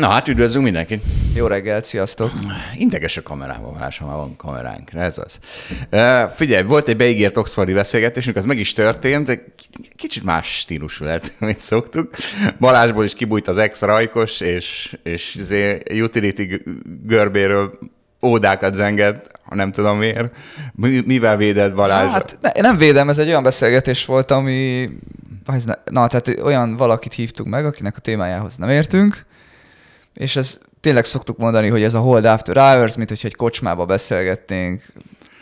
Na hát üdvözlünk mindenkit! Jó reggelt, sziasztok! Integes a kamerában, más, ha már van kameránk, ez az. figyelj, volt egy beígért Oxfordi beszélgetésünk, az meg is történt, de kicsit más stílusú lett, mint szoktuk. Balázsból is kibújt az ex-rajkos, és, és izé utility görbéről ódákat zenget, ha nem tudom miért. Mivel véded Balázs? Hát ne, nem védem, ez egy olyan beszélgetés volt, ami... Na, tehát olyan valakit hívtuk meg, akinek a témájához nem értünk, és ez tényleg szoktuk mondani, hogy ez a hold after hours, mint hogy egy kocsmába beszélgetnénk,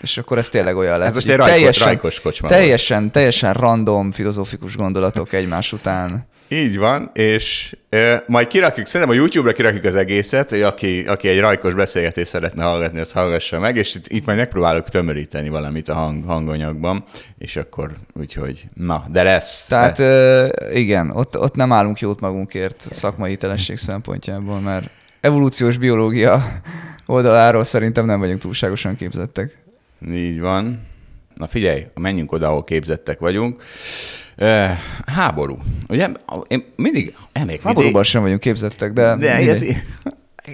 és akkor ez tényleg olyan lesz. Ez most egy rajkos, teljesen, rajkos kocsma. Teljesen, teljesen random, filozófikus gondolatok egymás után. Így van, és e, majd kirakjuk, szerintem a YouTube-ra kirakjuk az egészet, hogy aki, aki egy rajkos beszélgetést szeretne hallgatni, az hallgassa meg, és itt, itt majd megpróbálok tömöríteni valamit a hang, hanganyagban, és akkor úgyhogy, na, de lesz. Tehát de. igen, ott, ott nem állunk jót magunkért szakmai hitelesség szempontjából, mert evolúciós biológia oldaláról szerintem nem vagyunk túlságosan képzettek. Így van. Na figyelj, menjünk oda, ahol képzettek vagyunk. Háború. Ugye? Én mindig emlékszem. Háborúban mindig... sem vagyunk képzettek, de... De mindig. ez,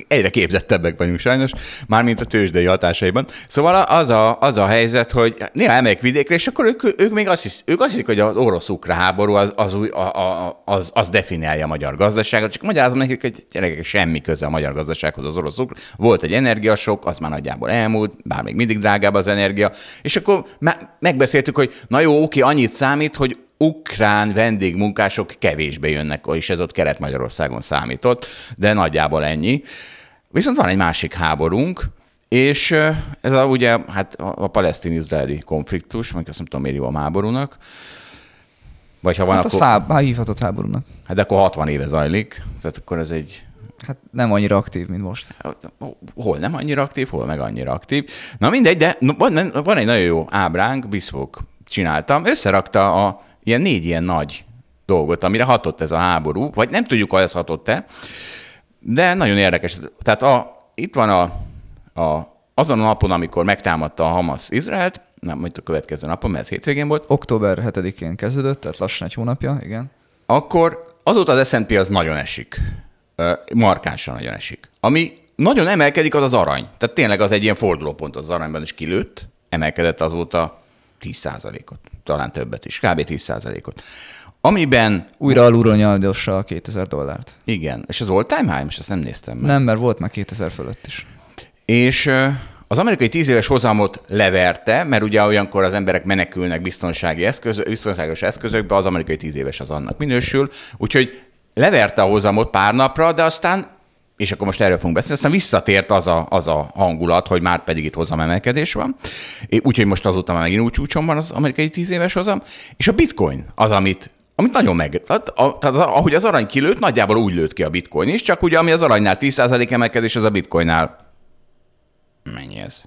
egyre képzettebbek vagyunk sajnos, mármint a tőzsdei hatásaiban. Szóval az a, az a helyzet, hogy néha elmegyek vidékre, és akkor ők, ők még azt, hisz, ők azt hiszik, hogy az orosz ukra háború az, az, új, a, a, az, az definiálja a magyar gazdaságot, csak magyarázom nekik, hogy gyerekek semmi köze a magyar gazdasághoz az orosz -ukra. Volt egy energiasok, az már nagyjából elmúlt, bár még mindig drágább az energia, és akkor megbeszéltük, hogy na jó, oké, annyit számít, hogy ukrán vendégmunkások kevésbé jönnek, és ez ott Kelet-Magyarországon számított, de nagyjából ennyi. Viszont van egy másik háborunk, és ez a, ugye hát a palesztin-izraeli konfliktus, meg azt nem tudom, miért a háborúnak, vagy ha van, hát akkor... a szláb, hívhatott háborúnak. Hát de akkor 60 éve zajlik, tehát akkor ez egy... Hát nem annyira aktív, mint most. Hol nem annyira aktív, hol meg annyira aktív. Na mindegy, de van, van egy nagyon jó ábránk, Biszvók csináltam, összerakta a ilyen négy ilyen nagy dolgot, amire hatott ez a háború, vagy nem tudjuk, ha ez hatott-e, de nagyon érdekes. Tehát a, itt van a, a, azon a napon, amikor megtámadta a Hamas Izraelt, nem mondjuk a következő napon, mert ez hétvégén volt. Október 7-én kezdődött, tehát lassan egy hónapja, igen. Akkor azóta az S&P az nagyon esik. Markánsan nagyon esik. Ami nagyon emelkedik, az az arany. Tehát tényleg az egy ilyen fordulópont az aranyban is kilőtt, emelkedett azóta 10%-ot, talán többet is, kb. 10%-ot. Amiben... Újra alulról nyaldossa a 2000 dollárt. Igen, és az all time high, most ezt nem néztem meg. Nem, mert volt már 2000 fölött is. És az amerikai tíz éves hozamot leverte, mert ugye olyankor az emberek menekülnek biztonsági eszköz, biztonságos eszközökbe, az amerikai tíz éves az annak minősül, úgyhogy leverte a hozamot pár napra, de aztán és akkor most erről fogunk beszélni, aztán visszatért az a, az a hangulat, hogy már pedig itt emelkedés van, úgyhogy most azóta már megint úgy csúcson van az amerikai tíz éves hozam, és a bitcoin az, amit amit nagyon meg... Tehát, a, tehát ahogy az arany kilőtt, nagyjából úgy lőtt ki a bitcoin is, csak ugye ami az aranynál 10% emelkedés, az a bitcoinnál... Mennyi ez?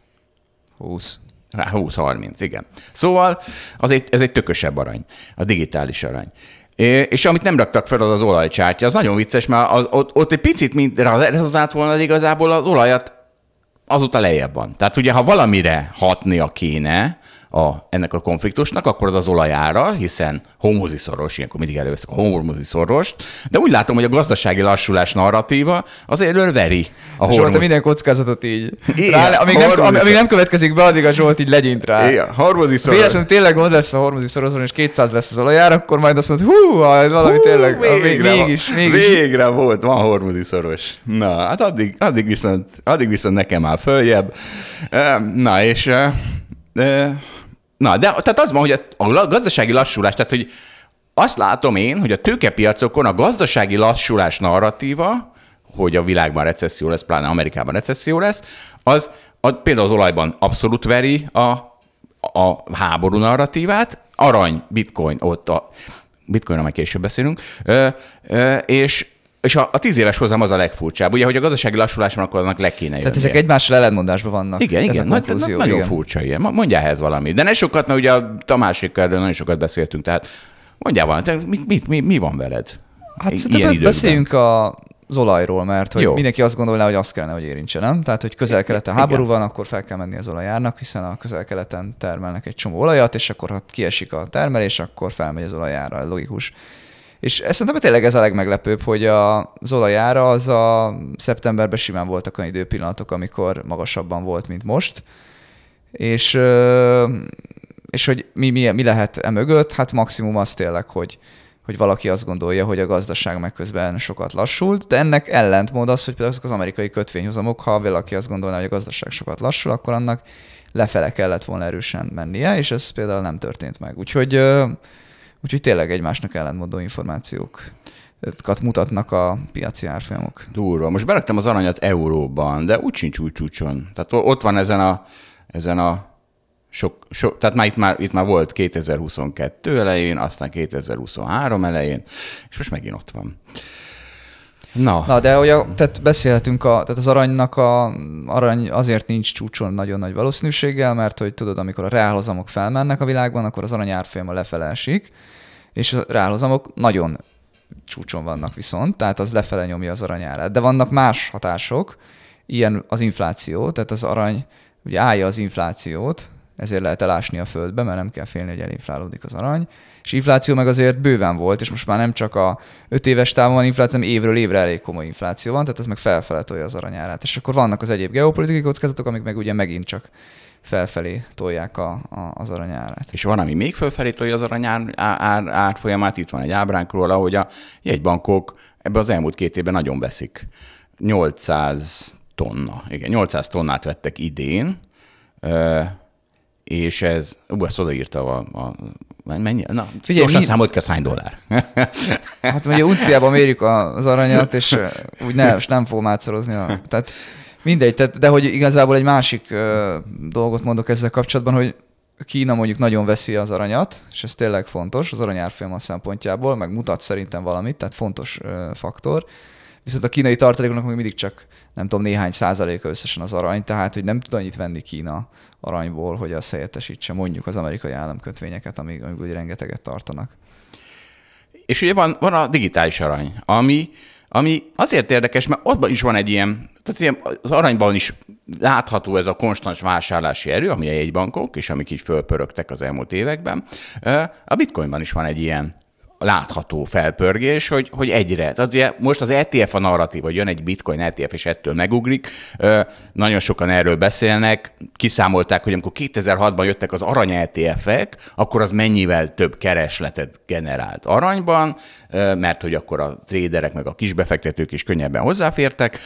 20. 20-30, igen. Szóval az egy, ez egy tökösebb arany, a digitális arany. És amit nem raktak fel, az az olajcsártya. Az nagyon vicces, mert az, ott, ott egy picit az rezonált volna, az igazából az olajat azóta lejjebb van. Tehát ugye, ha valamire hatnia kéne, a, ennek a konfliktusnak, akkor az az olajára, hiszen homozi szoros, ilyenkor mindig előveszek a homozi szorost, de úgy látom, hogy a gazdasági lassulás narratíva azért veri a Zsolt a minden kockázatot így. Igen, rá, amíg, nem, amíg, nem, következik be, addig a Zsolt így legyint rá. Igen, hormozi szoros. Véletlenül tényleg gond lesz a hormozi szoroson, és 200 lesz az olajára, akkor majd azt mondod, hú, valami hú, tényleg, végre, mégis, mégis. Végre volt, van hormozi szoros. Na, hát addig, addig, viszont, addig viszont nekem áll följebb. Na, és... Uh, Na, de tehát az van, hogy a, a gazdasági lassulás, tehát hogy azt látom én, hogy a tőkepiacokon a gazdasági lassulás narratíva, hogy a világban recesszió lesz, pláne Amerikában recesszió lesz, az a, például az olajban abszolút veri a, a háború narratívát, arany, bitcoin, ott a bitcoinra már később beszélünk, ö, ö, és és a, a tíz éves hozzám az a legfurcsább. Ugye, hogy a gazdasági lassulás van, akkor annak le kéne jönnie. Tehát ezek egymással ellentmondásban vannak. Igen, ez igen, nagy, na, nagyon igen. furcsa ilyen. Mondjál ehhez valami. De ne sokat, mert ugye a Tamásékkal erről nagyon sokat beszéltünk, tehát mondjál valamit, mit mit mi, mi van veled? Hát I- ilyen időben. beszéljünk a, az olajról, mert hogy Jó. mindenki azt gondolná, hogy azt kellene, hogy érintse, nem? Tehát, hogy közel-keleten háború van, akkor fel kell menni az olajárnak, hiszen a közel-keleten termelnek egy csomó olajat, és akkor ha kiesik a termelés, akkor felmegy az olajára, logikus. És ezt szerintem tényleg ez a legmeglepőbb, hogy a olajára az a szeptemberben simán voltak olyan időpillanatok, amikor magasabban volt, mint most. És, és hogy mi, mi, mi lehet e mögött? Hát maximum az tényleg, hogy, hogy valaki azt gondolja, hogy a gazdaság megközben közben sokat lassult, de ennek ellentmód az, hogy például azok az amerikai kötvényhozamok, ha valaki azt gondolná, hogy a gazdaság sokat lassul, akkor annak lefele kellett volna erősen mennie, és ez például nem történt meg. Úgyhogy Úgyhogy tényleg egymásnak ellentmondó információk mutatnak a piaci árfolyamok. Durva. Most beraktam az aranyat euróban, de úgy sincs új csúcson. Tehát ott van ezen a, ezen a sok, sok, tehát már itt, már itt már volt 2022 elején, aztán 2023 elején, és most megint ott van. Na. Na, de a, tehát beszélhetünk, a, tehát az aranynak a, arany azért nincs csúcson nagyon nagy valószínűséggel, mert hogy tudod, amikor a reálhozamok felmennek a világban, akkor az arany árfolyama lefele esik, és a reálhozamok nagyon csúcson vannak viszont, tehát az lefele nyomja az aranyárát. De vannak más hatások, ilyen az infláció, tehát az arany ugye állja az inflációt, ezért lehet elásni a földbe, mert nem kell félni, hogy elinflálódik az arany. És infláció meg azért bőven volt, és most már nem csak a 5 éves távon van infláció, hanem évről évre elég komoly infláció van, tehát ez meg felfelé tolja az aranyárát. És akkor vannak az egyéb geopolitikai kockázatok, amik meg ugye megint csak felfelé tolják a, a, az aranyárát. És van, ami még felfelé tolja az aranyár ár, árfolyamát, itt van egy ábránk róla, hogy a jegybankok ebbe az elmúlt két évben nagyon veszik. 800 tonna, igen, 800 tonnát vettek idén, és ez, ú, ezt odaírta a, a mennyi? Na, ugye, gyorsan mi... számolt ki, hány dollár. hát ugye unciában mérjük az aranyat, és úgy ne, és nem fogom átszorozni. A... Tehát mindegy, tehát, de hogy igazából egy másik dolgot mondok ezzel kapcsolatban, hogy Kína mondjuk nagyon veszi az aranyat, és ez tényleg fontos az aranyárfolyam szempontjából, meg mutat szerintem valamit, tehát fontos faktor viszont a kínai tartalékoknak még mindig csak nem tudom, néhány százaléka összesen az arany, tehát hogy nem tud annyit venni Kína aranyból, hogy azt helyettesítse mondjuk az amerikai államkötvényeket, amíg, amíg ugye rengeteget tartanak. És ugye van, van a digitális arany, ami, ami azért érdekes, mert ott is van egy ilyen, tehát ilyen, az aranyban is látható ez a konstans vásárlási erő, ami a jegybankok, és amik így fölpörögtek az elmúlt években. A bitcoinban is van egy ilyen látható felpörgés, hogy, hogy egyre. Tehát ugye most az ETF a narratív, hogy jön egy bitcoin ETF, és ettől megugrik. Nagyon sokan erről beszélnek. Kiszámolták, hogy amikor 2006-ban jöttek az arany ETF-ek, akkor az mennyivel több keresletet generált aranyban, mert hogy akkor a tréderek meg a kisbefektetők is könnyebben hozzáfértek,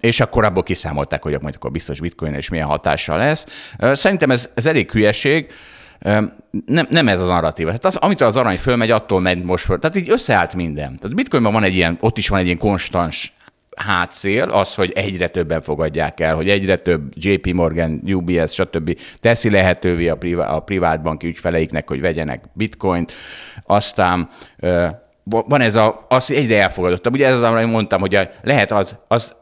és akkor abból kiszámolták, hogy majd akkor biztos bitcoin és milyen hatással lesz. Szerintem ez, ez elég hülyeség nem, nem ez a narratíva. Tehát az, amit az arany fölmegy, attól megy most föl. Tehát így összeállt minden. Tehát Bitcoinban van egy ilyen, ott is van egy ilyen konstans hátszél, az, hogy egyre többen fogadják el, hogy egyre több JP Morgan, UBS, stb. teszi lehetővé a, privá- a privátbanki ügyfeleiknek, hogy vegyenek bitcoint. Aztán van ez a, az egyre elfogadottabb. Ugye ez az, amit mondtam, hogy lehet az, az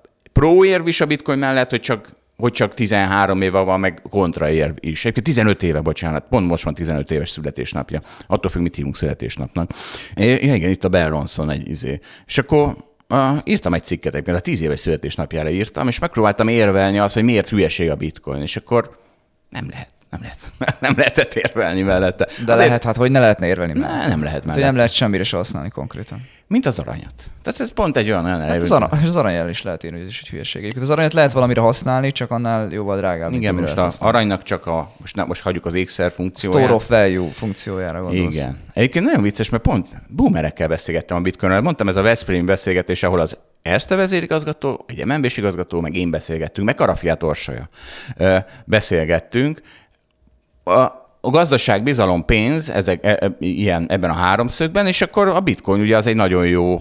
érv is a bitcoin mellett, hogy csak hogy csak 13 éve van, meg kontraér is. Egyébként 15 éve, bocsánat, pont most van 15 éves születésnapja. Attól függ, mit hívunk születésnapnak. Ja, igen, itt a Ronson egy izé. És akkor Uh, írtam egy cikket egyébként, a 10 éves születésnapjára írtam, és megpróbáltam érvelni azt, hogy miért hülyeség a bitcoin, és akkor nem lehet nem lehet, nem lehetett érvelni mellette. De Azért... lehet, hát hogy ne lehetne érvelni mellette. Ne, nem lehet mellette. nem lehet semmire se használni konkrétan. Mint az aranyat. Tehát ez pont egy olyan olyan hát az, arany, az aranyjel is lehet írni, hogy ez is egy hülyeség. Egyébként az aranyat lehet valamire használni, csak annál jóval drágább. Igen, most az aranynak csak a, most, nem, most hagyjuk az ékszer funkcióját. Store of value funkciójára gondolsz. Igen. Egyébként nagyon vicces, mert pont boomerekkel beszélgettem a bitcoinről. Mondtam, ez a Veszprém beszélgetés, ahol az Erste vezérigazgató, egy MNB-s igazgató, meg én beszélgettünk, meg Karafiát Orsolya beszélgettünk, a, a gazdaság, bizalom, pénz ezek, e, e, ilyen, ebben a háromszögben, és akkor a bitcoin ugye az egy nagyon jó,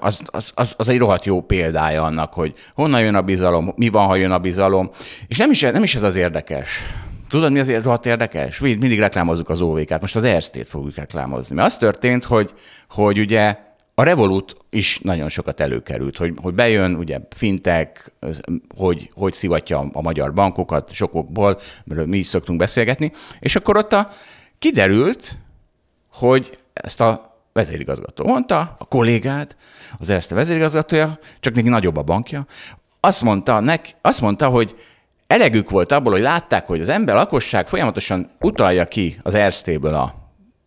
az, az, az, az egy rohadt jó példája annak, hogy honnan jön a bizalom, mi van, ha jön a bizalom, és nem is, nem is ez az érdekes. Tudod, mi azért rohadt érdekes? mi Mindig reklámozzuk az OVK-t, most az Ersztét fogjuk reklámozni. Mert az történt, hogy, hogy ugye a Revolut is nagyon sokat előkerült, hogy, hogy bejön, ugye fintek, hogy, hogy szivatja a magyar bankokat sokokból, mert mi is szoktunk beszélgetni, és akkor ott a, kiderült, hogy ezt a vezérigazgató mondta, a kollégád, az Erste vezérigazgatója, csak még nagyobb a bankja, azt mondta, nek, azt mondta, hogy elegük volt abból, hogy látták, hogy az ember lakosság folyamatosan utalja ki az Erztéből a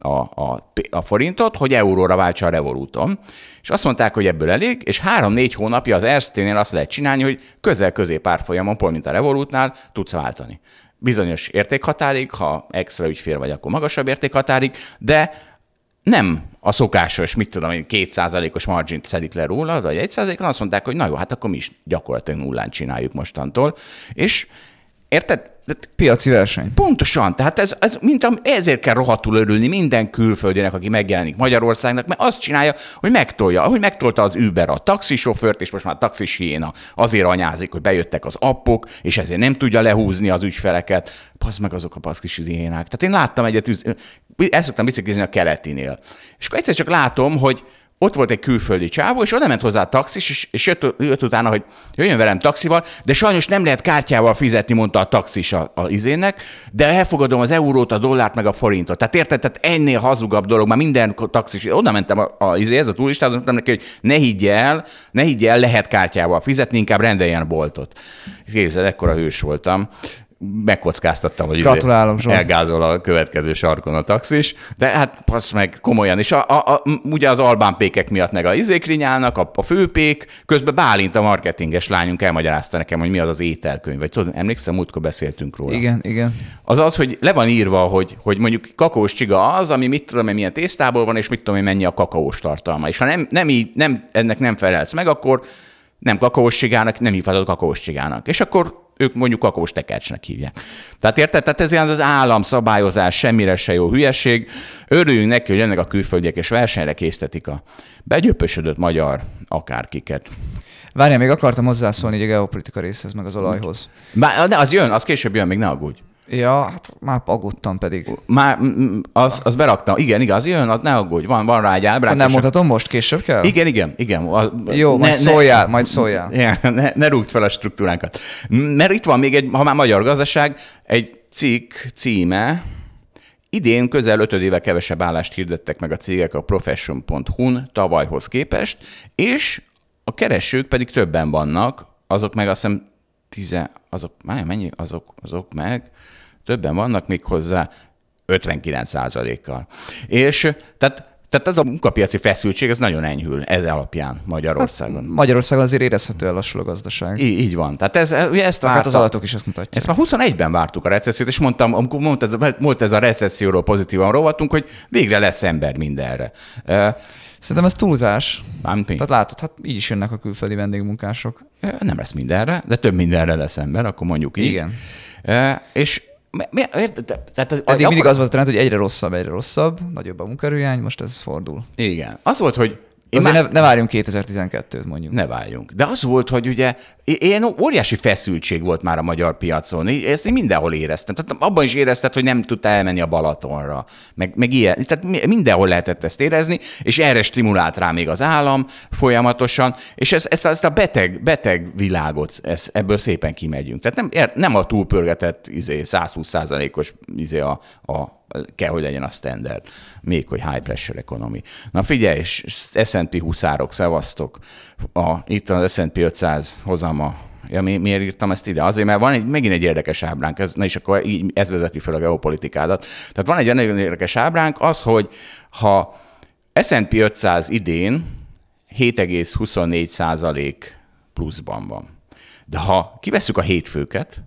a, a, a forintot, hogy euróra váltsa a revolúton. És azt mondták, hogy ebből elég, és három-négy hónapja az Erszténél azt lehet csinálni, hogy közel-közép folyamon, pont mint a revolútnál, tudsz váltani. Bizonyos értékhatárig, ha extra ügyfél vagy, akkor magasabb értékhatárig, de nem a szokásos, mit tudom én, kétszázalékos margin szedik le róla, vagy egy százalékon, azt mondták, hogy na jó, hát akkor mi is gyakorlatilag nullán csináljuk mostantól, és Érted? Piaci verseny. Pontosan, tehát ez, ez mint am, ezért kell rohadtul örülni minden külföldinek, aki megjelenik Magyarországnak, mert azt csinálja, hogy megtolja, ahogy megtolta az Uber a taxisofőrt, és most már a taxis hiéna azért anyázik, hogy bejöttek az appok, és ezért nem tudja lehúzni az ügyfeleket. Pasz meg azok a paszkis hiénák. Tehát én láttam egyet, ezt szoktam biciklizni a keletinél. És akkor egyszer csak látom, hogy ott volt egy külföldi csávó, és oda ment hozzá a taxis, és, és jött, jött utána, hogy jöjjön velem taxival, de sajnos nem lehet kártyával fizetni, mondta a taxis a, a izének, de elfogadom az eurót, a dollárt, meg a forintot. Tehát érted, tehát ennél hazugabb dolog, már minden taxis, oda mentem a, a izéhez, a turistához, mondtam neki, hogy ne higgy el, ne higgy el, lehet kártyával fizetni, inkább rendeljen boltot. Képzeld, ekkora hős voltam megkockáztattam, hogy izé Gratulálom, elgázol a következő sarkon a taxis, de hát passz meg komolyan, és a, a, a, ugye az albán pékek miatt meg a izék rinyálnak, a, a főpék, közben Bálint a marketinges lányunk elmagyarázta nekem, hogy mi az az ételkönyv, vagy tudod, emlékszem, múltkor beszéltünk róla. Igen, igen. Az az, hogy le van írva, hogy, hogy mondjuk kakaós csiga az, ami mit tudom hogy milyen tésztából van, és mit tudom hogy mennyi a kakaós tartalma. És ha nem, nem, így, nem ennek nem felelsz meg, akkor nem kakaós csigának, nem hívhatod kakaós csigának. És akkor ők mondjuk kakós tekercsnek hívják. Tehát érted? Tehát ez ilyen az államszabályozás, semmire se jó hülyeség. Örüljünk neki, hogy ennek a külföldiek és versenyre késztetik a begyöpösödött magyar akárkiket. Várjál, még akartam hozzászólni a geopolitika részhez, meg az olajhoz. Bár, ne, az jön, az később jön, még ne aggódj. Ja, hát már aggódtam pedig. Már az, az beraktam. Igen, igaz, jön, az ne aggódj, van, van rá egy ábránk. Hát nem mondhatom most, később kell? Igen, igen, igen. A, Jó, ne, majd szóljál, ne, majd szóljál. Ne, ne, ne rúgd fel a struktúránkat. Mert itt van még egy, ha már magyar gazdaság, egy cikk címe, Idén közel ötöd éve kevesebb állást hirdettek meg a cégek a profession.hu-n tavalyhoz képest, és a keresők pedig többen vannak, azok meg azt hiszem tize, azok, már mennyi, azok, azok meg, többen vannak még hozzá 59 százalékkal. És tehát tehát ez a munkapiaci feszültség, ez nagyon enyhül ez alapján Magyarországon. Hát Magyarországon azért érezhető el a gazdaság. Így, így van. Tehát ez, ugye ezt várta, hát az adatok is ezt mutatják. Ezt már 21-ben vártuk a recessziót, és mondtam, amikor mondt ez, mondt ez a recesszióról pozitívan rovatunk, hogy végre lesz ember mindenre. Szerintem ez túlzás. Mármint Tehát látod, hát így is jönnek a külföldi vendégmunkások. Nem lesz mindenre, de több mindenre lesz ember, akkor mondjuk így. Igen. E, és mi, érted? Tehát az, Eddig akkor... mindig az volt a trend, hogy egyre rosszabb, egyre rosszabb, nagyobb a munkerőjány, most ez fordul. Igen. Az volt, hogy én Azért már... ne, ne várjunk 2012-t mondjuk. Ne várjunk. De az volt, hogy ugye ilyen óriási feszültség volt már a magyar piacon. Ezt én mindenhol éreztem. Tehát abban is érezted, hogy nem tudta elmenni a Balatonra. Meg, meg ilyen. Tehát mindenhol lehetett ezt érezni, és erre stimulált rá még az állam folyamatosan, és ezt, ezt, ezt a beteg, beteg világot, ezt, ebből szépen kimegyünk. Tehát nem, er, nem a túlpörgetett izé, 120 os izé a, a, kell, hogy legyen a standard, még hogy high pressure economy. Na figyelj, S&P 20-árok, szevasztok, a, itt az S&P 500 hozama Ja, mi, miért írtam ezt ide? Azért, mert van egy, megint egy érdekes ábránk, ez, na és akkor így, ez vezeti fel a geopolitikádat. Tehát van egy nagyon érdekes ábránk, az, hogy ha S&P 500 idén 7,24 százalék pluszban van. De ha kiveszük a hétfőket,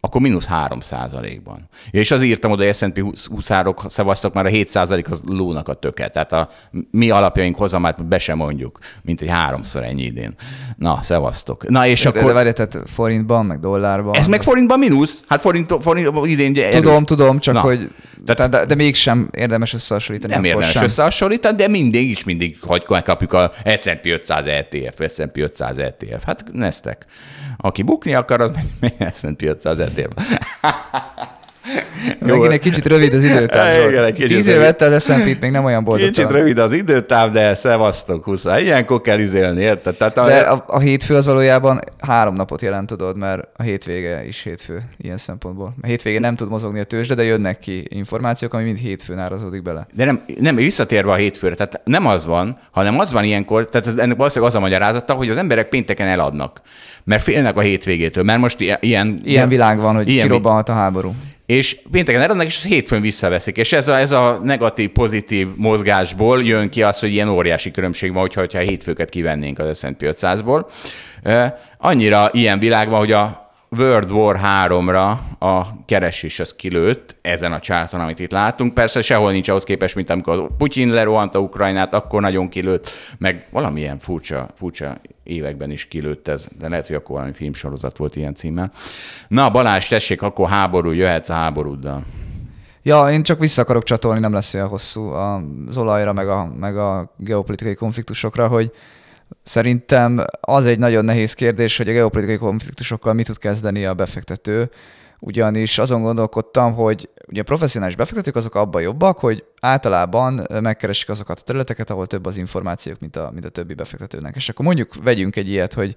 akkor mínusz 3 százalékban. Ja, és az írtam oda, hogy S&P 20-árok szavaztak, már a 7 százalék az lónak a töke. Tehát a mi alapjaink hozamát be sem mondjuk, mint egy háromszor ennyi idén. Na, szevasztok. Na, és de, akkor... De várj, tehát forintban, meg dollárban. Ez meg forintban mínusz? Hát forint, forint idén... Erő. Tudom, tudom, csak Na. hogy... Tehát, de, de, mégsem érdemes összehasonlítani. Nem érdemes sem. összehasonlítani, de mindig is mindig hogy kapjuk a S&P 500 ETF, S&P 500 ETF. Hát neztek. Aki bukni akar, az megy szent piacra az jó. Megint egy kicsit rövid az időtáv. Igen, egy kicsit Tíz éve vette az sp még nem olyan boldog. Kicsit rövid az időtáv, de szevasztok, 20. Hát ilyenkor kell izélni, érted? Tehát a... De a, a hétfő az valójában három napot jelent, tudod, mert a hétvége is hétfő ilyen szempontból. A hétvége nem tud mozogni a tőzsde, de jönnek ki információk, ami mind hétfőn árazódik bele. De nem, nem visszatérve a hétfőre, tehát nem az van, hanem az van ilyenkor, tehát ez, ennek valószínűleg az a magyarázata, hogy az emberek pénteken eladnak, mert félnek a hétvégétől, mert most ilyen... Ilyen világ van, hogy ilyen, kirobbanhat a háború és pénteken eladnak, és hétfőn visszaveszik. És ez a, ez a negatív-pozitív mozgásból jön ki az, hogy ilyen óriási különbség van, hogyha, hogyha a hétfőket kivennénk az S&P 500-ból. Annyira ilyen világ van, hogy a World War 3-ra a keresés az kilőtt ezen a csárton, amit itt látunk. Persze sehol nincs ahhoz képest, mint amikor Putyin a Ukrajnát, akkor nagyon kilőtt, meg valamilyen furcsa, furcsa években is kilőtt ez, de lehet, hogy akkor valami filmsorozat volt ilyen címmel. Na, Balázs, tessék, akkor háború, jöhetsz a háborúddal. Ja, én csak vissza akarok csatolni, nem lesz olyan hosszú az olajra, meg a, meg a geopolitikai konfliktusokra, hogy Szerintem az egy nagyon nehéz kérdés, hogy a geopolitikai konfliktusokkal mit tud kezdeni a befektető, ugyanis azon gondolkodtam, hogy ugye a professzionális befektetők azok abban jobbak, hogy általában megkeresik azokat a területeket, ahol több az információk, mint a, mint a többi befektetőnek. És akkor mondjuk vegyünk egy ilyet, hogy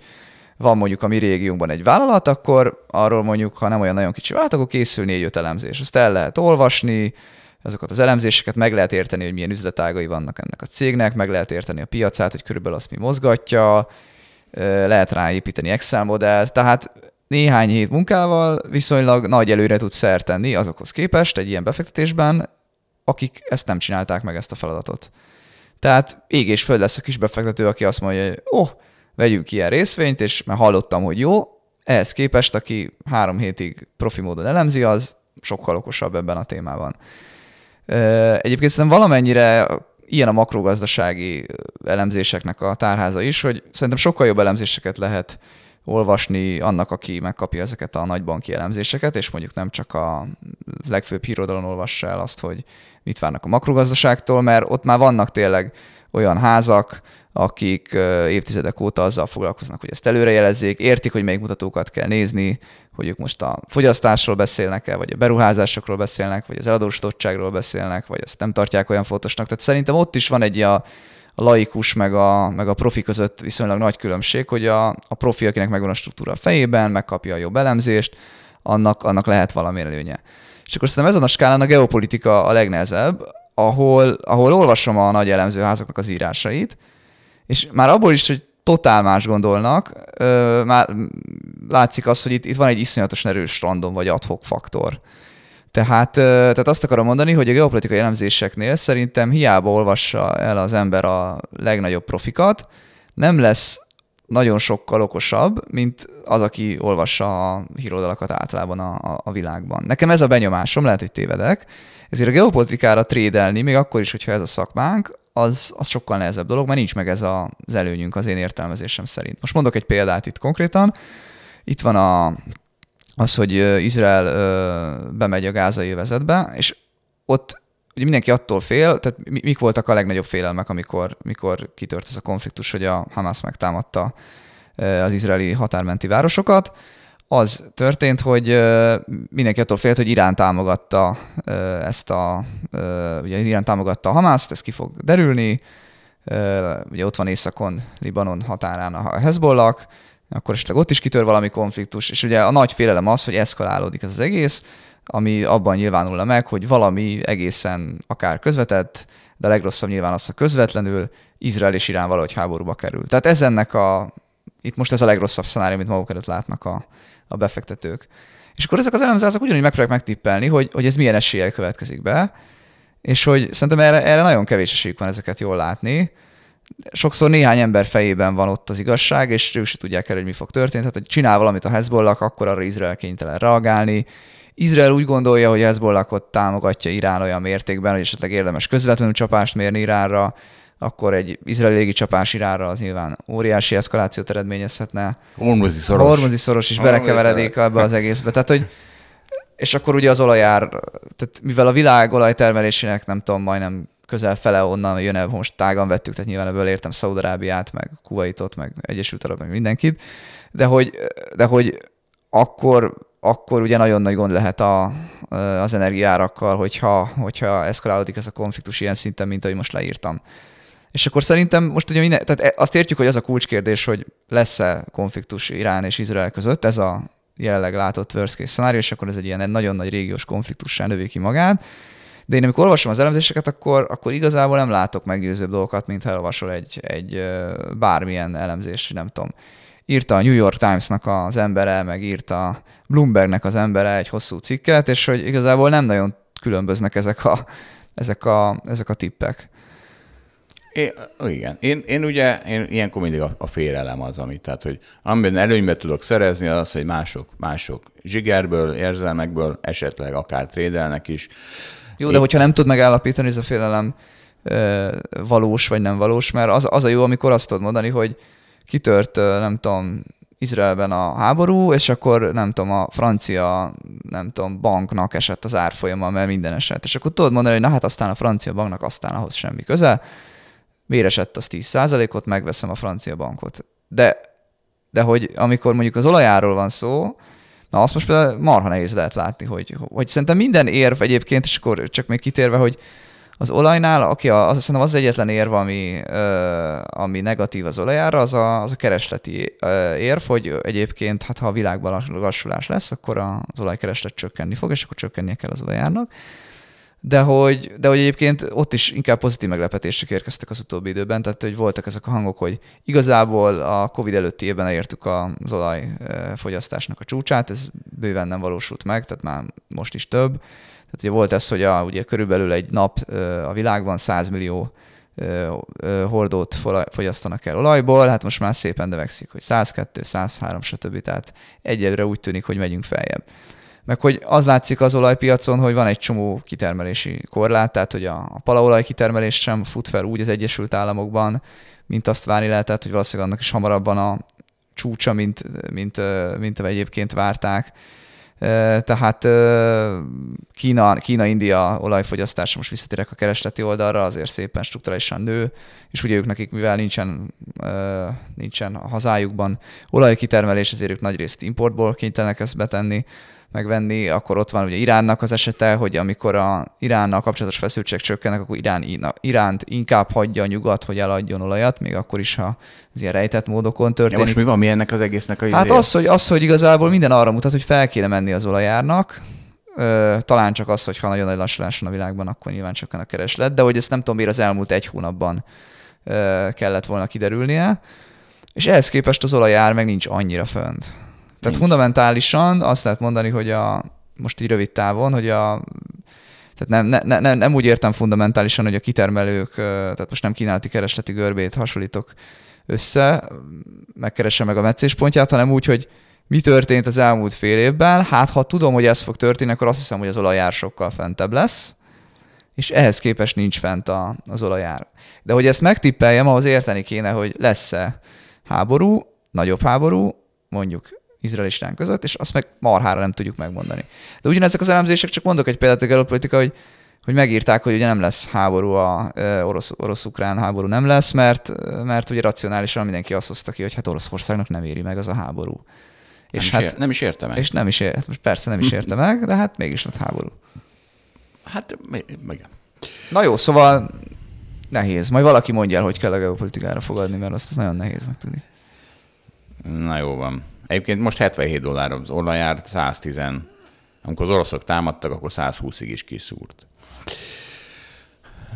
van mondjuk a mi régiónkban egy vállalat, akkor arról mondjuk, ha nem olyan nagyon kicsi vállalat, akkor készülni egy öt elemzés. Azt el lehet olvasni, azokat az elemzéseket meg lehet érteni, hogy milyen üzletágai vannak ennek a cégnek, meg lehet érteni a piacát, hogy körülbelül azt mi mozgatja, lehet ráépíteni Excel modellt, tehát néhány hét munkával viszonylag nagy előre tud szert tenni azokhoz képest egy ilyen befektetésben, akik ezt nem csinálták meg ezt a feladatot. Tehát ég és föld lesz a kis befektető, aki azt mondja, hogy oh, vegyünk ilyen részvényt, és mert hallottam, hogy jó, ehhez képest, aki három hétig profi módon elemzi, az sokkal okosabb ebben a témában. Egyébként szerintem valamennyire ilyen a makrogazdasági elemzéseknek a tárháza is, hogy szerintem sokkal jobb elemzéseket lehet olvasni annak, aki megkapja ezeket a nagybanki elemzéseket, és mondjuk nem csak a legfőbb hírodalon olvassa el azt, hogy mit várnak a makrogazdaságtól, mert ott már vannak tényleg olyan házak, akik évtizedek óta azzal foglalkoznak, hogy ezt előrejelezzék, értik, hogy melyik mutatókat kell nézni, hogy ők most a fogyasztásról beszélnek-e, vagy a beruházásokról beszélnek, vagy az eladósodottságról beszélnek, vagy ezt nem tartják olyan fontosnak. Tehát szerintem ott is van egy a, a laikus meg a, meg a profi között viszonylag nagy különbség, hogy a, a profi, akinek megvan a struktúra a fejében, megkapja a jobb elemzést, annak, annak lehet valami előnye. És akkor szerintem ezen a skálán a geopolitika a legnehezebb, ahol, ahol olvasom a nagy elemzőházaknak az írásait, és már abból is, hogy totál más gondolnak, ö, már látszik az, hogy itt, itt van egy iszonyatosan erős random vagy adhok faktor. Tehát, ö, tehát azt akarom mondani, hogy a geopolitikai elemzéseknél szerintem hiába olvassa el az ember a legnagyobb profikat, nem lesz nagyon sokkal okosabb, mint az, aki olvassa a híroldalakat általában a, a világban. Nekem ez a benyomásom, lehet, hogy tévedek, ezért a geopolitikára trédelni, még akkor is, hogyha ez a szakmánk, az, az sokkal nehezebb dolog, mert nincs meg ez a, az előnyünk az én értelmezésem szerint. Most mondok egy példát itt konkrétan. Itt van a, az, hogy Izrael ö, bemegy a gázai övezetbe, és ott ugye mindenki attól fél, tehát mik voltak a legnagyobb félelmek, amikor, amikor kitört ez a konfliktus, hogy a Hamas megtámadta az izraeli határmenti városokat az történt, hogy mindenki attól félt, hogy Irán támogatta ezt a, ugye Irán támogatta a Hamászt, ez ki fog derülni, ugye ott van északon, Libanon határán a Hezbollah, akkor esetleg ott is kitör valami konfliktus, és ugye a nagy félelem az, hogy eszkalálódik ez az egész, ami abban nyilvánulna meg, hogy valami egészen akár közvetett, de a legrosszabb nyilván az, ha közvetlenül Izrael és Irán valahogy háborúba kerül. Tehát ez ennek a, itt most ez a legrosszabb szenárium, amit maguk előtt látnak a, a befektetők. És akkor ezek az elemzázak ugyanúgy megpróbálják megtippelni, hogy, hogy ez milyen eséllyel következik be, és hogy szerintem erre, erre nagyon kevés esélyük van ezeket jól látni. Sokszor néhány ember fejében van ott az igazság, és ők se tudják el, hogy mi fog történni. Tehát, hogy csinál valamit a Hezbollah, akkor arra Izrael kénytelen reagálni. Izrael úgy gondolja, hogy Hezbollahot támogatja Irán olyan mértékben, hogy esetleg érdemes közvetlenül csapást mérni Iránra akkor egy izraeli csapás irára az nyilván óriási eszkalációt eredményezhetne. Hormozi szoros. Hormozi szoros is belekeveredik ebbe az egészbe. Tehát, hogy és akkor ugye az olajár, tehát mivel a világ olajtermelésének nem tudom, majdnem közel fele onnan jön el, most tágan vettük, tehát nyilván ebből értem Szaudarábiát, meg Kuwaitot, meg Egyesült Arab, meg mindenkit, de hogy, de hogy akkor, akkor ugye nagyon nagy gond lehet a, az energiárakkal, hogyha, hogyha eszkalálódik ez a konfliktus ilyen szinten, mint ahogy most leírtam. És akkor szerintem most ugye minden, tehát e- azt értjük, hogy az a kulcskérdés, hogy lesz-e konfliktus Irán és Izrael között, ez a jelenleg látott worst case szenárió, és akkor ez egy ilyen egy nagyon nagy régiós konfliktussá növi ki magát. De én amikor olvasom az elemzéseket, akkor, akkor igazából nem látok meggyőzőbb dolgokat, mint ha elolvasol egy, egy bármilyen elemzés, nem tudom. Írta a New York Times-nak az embere, meg írta Bloombergnek az embere egy hosszú cikket, és hogy igazából nem nagyon különböznek ezek a, ezek a, ezek a tippek. Én, igen. Én, én ugye, én ilyenkor mindig a, a félelem az, amit, tehát, hogy amiben előnybe tudok szerezni, az, hogy mások, mások zsigerből, érzelmekből, esetleg akár trédelnek is. Jó, de én... hogyha nem tud megállapítani, ez a félelem ö, valós vagy nem valós, mert az, az a jó, amikor azt tudod mondani, hogy kitört, nem tudom, Izraelben a háború, és akkor nem tudom, a francia, nem tudom, banknak esett az árfolyama, mert minden esett. És akkor tudod mondani, hogy na hát aztán a francia banknak aztán ahhoz semmi köze, véresett az 10%-ot, megveszem a francia bankot. De, de hogy amikor mondjuk az olajáról van szó, na azt most például marha nehéz lehet látni, hogy, hogy szerintem minden érv egyébként, és akkor csak még kitérve, hogy az olajnál, aki a, az, szerintem az egyetlen érv, ami, ö, ami negatív az olajára, az a, az a keresleti érv, hogy egyébként hát ha a világban lassulás lesz, akkor az olajkereslet csökkenni fog, és akkor csökkennie kell az olajárnak de hogy, de hogy egyébként ott is inkább pozitív meglepetések érkeztek az utóbbi időben, tehát hogy voltak ezek a hangok, hogy igazából a COVID előtti évben elértük az olajfogyasztásnak eh, a csúcsát, ez bőven nem valósult meg, tehát már most is több. Tehát ugye volt ez, hogy a, ugye körülbelül egy nap eh, a világban 100 millió eh, hordót fogyasztanak el olajból, hát most már szépen növekszik, hogy 102, 103, stb. Tehát egyelőre úgy tűnik, hogy megyünk feljebb meg hogy az látszik az olajpiacon, hogy van egy csomó kitermelési korlát, tehát hogy a, a palaolaj kitermelés sem fut fel úgy az Egyesült Államokban, mint azt várni lehetett, hogy valószínűleg annak is hamarabban a csúcsa, mint, mint, mint, mint egyébként várták. Tehát Kína, Kína-India olajfogyasztása, most visszatérek a keresleti oldalra, azért szépen strukturálisan nő, és ugye ők nekik, mivel nincsen, nincsen a hazájukban olajkitermelés, ezért ők nagyrészt importból kénytelenek ezt betenni megvenni, akkor ott van ugye Iránnak az esete, hogy amikor a Iránnal kapcsolatos feszültségek csökkennek, akkor Irán, Iránt inkább hagyja a nyugat, hogy eladjon olajat, még akkor is, ha az ilyen rejtett módokon történik. Ja, most mi van, mi ennek az egésznek a Hát az hogy, az, hogy igazából minden arra mutat, hogy fel kéne menni az olajárnak, talán csak az, hogy ha nagyon nagy lassulás van a világban, akkor nyilván csökken a kereslet, de hogy ezt nem tudom, miért az elmúlt egy hónapban kellett volna kiderülnie, és ehhez képest az olajár meg nincs annyira fönt. Tehát fundamentálisan azt lehet mondani, hogy a, most így rövid távon, hogy a tehát nem, ne, nem, nem úgy értem fundamentálisan, hogy a kitermelők, tehát most nem kínálati keresleti görbét hasonlítok össze, megkeresem meg a meccéspontját, hanem úgy, hogy mi történt az elmúlt fél évben, hát ha tudom, hogy ez fog történni, akkor azt hiszem, hogy az olajár sokkal fentebb lesz, és ehhez képest nincs fent a, az olajár. De hogy ezt megtippeljem, ahhoz érteni kéne, hogy lesz-e háború, nagyobb háború, mondjuk Izrael és között, és azt meg marhára nem tudjuk megmondani. De ugyanezek az elemzések, csak mondok egy példát a geopolitika, hogy hogy megírták, hogy ugye nem lesz háború, a orosz, orosz-ukrán háború nem lesz, mert, mert ugye racionálisan mindenki azt hozta ki, hogy hát Oroszországnak nem éri meg az a háború. Nem és is hát, ér, nem is érte meg. És nem is ér, persze nem is érte meg, de hát mégis lett háború. Hát, meg. Na jó, szóval nehéz. Majd valaki mondja el, hogy kell a geopolitikára fogadni, mert azt az nagyon nehéznek tűnik. Na jó van. Egyébként most 77 dollár az olajár, 110. Amikor az oroszok támadtak, akkor 120-ig is kiszúrt.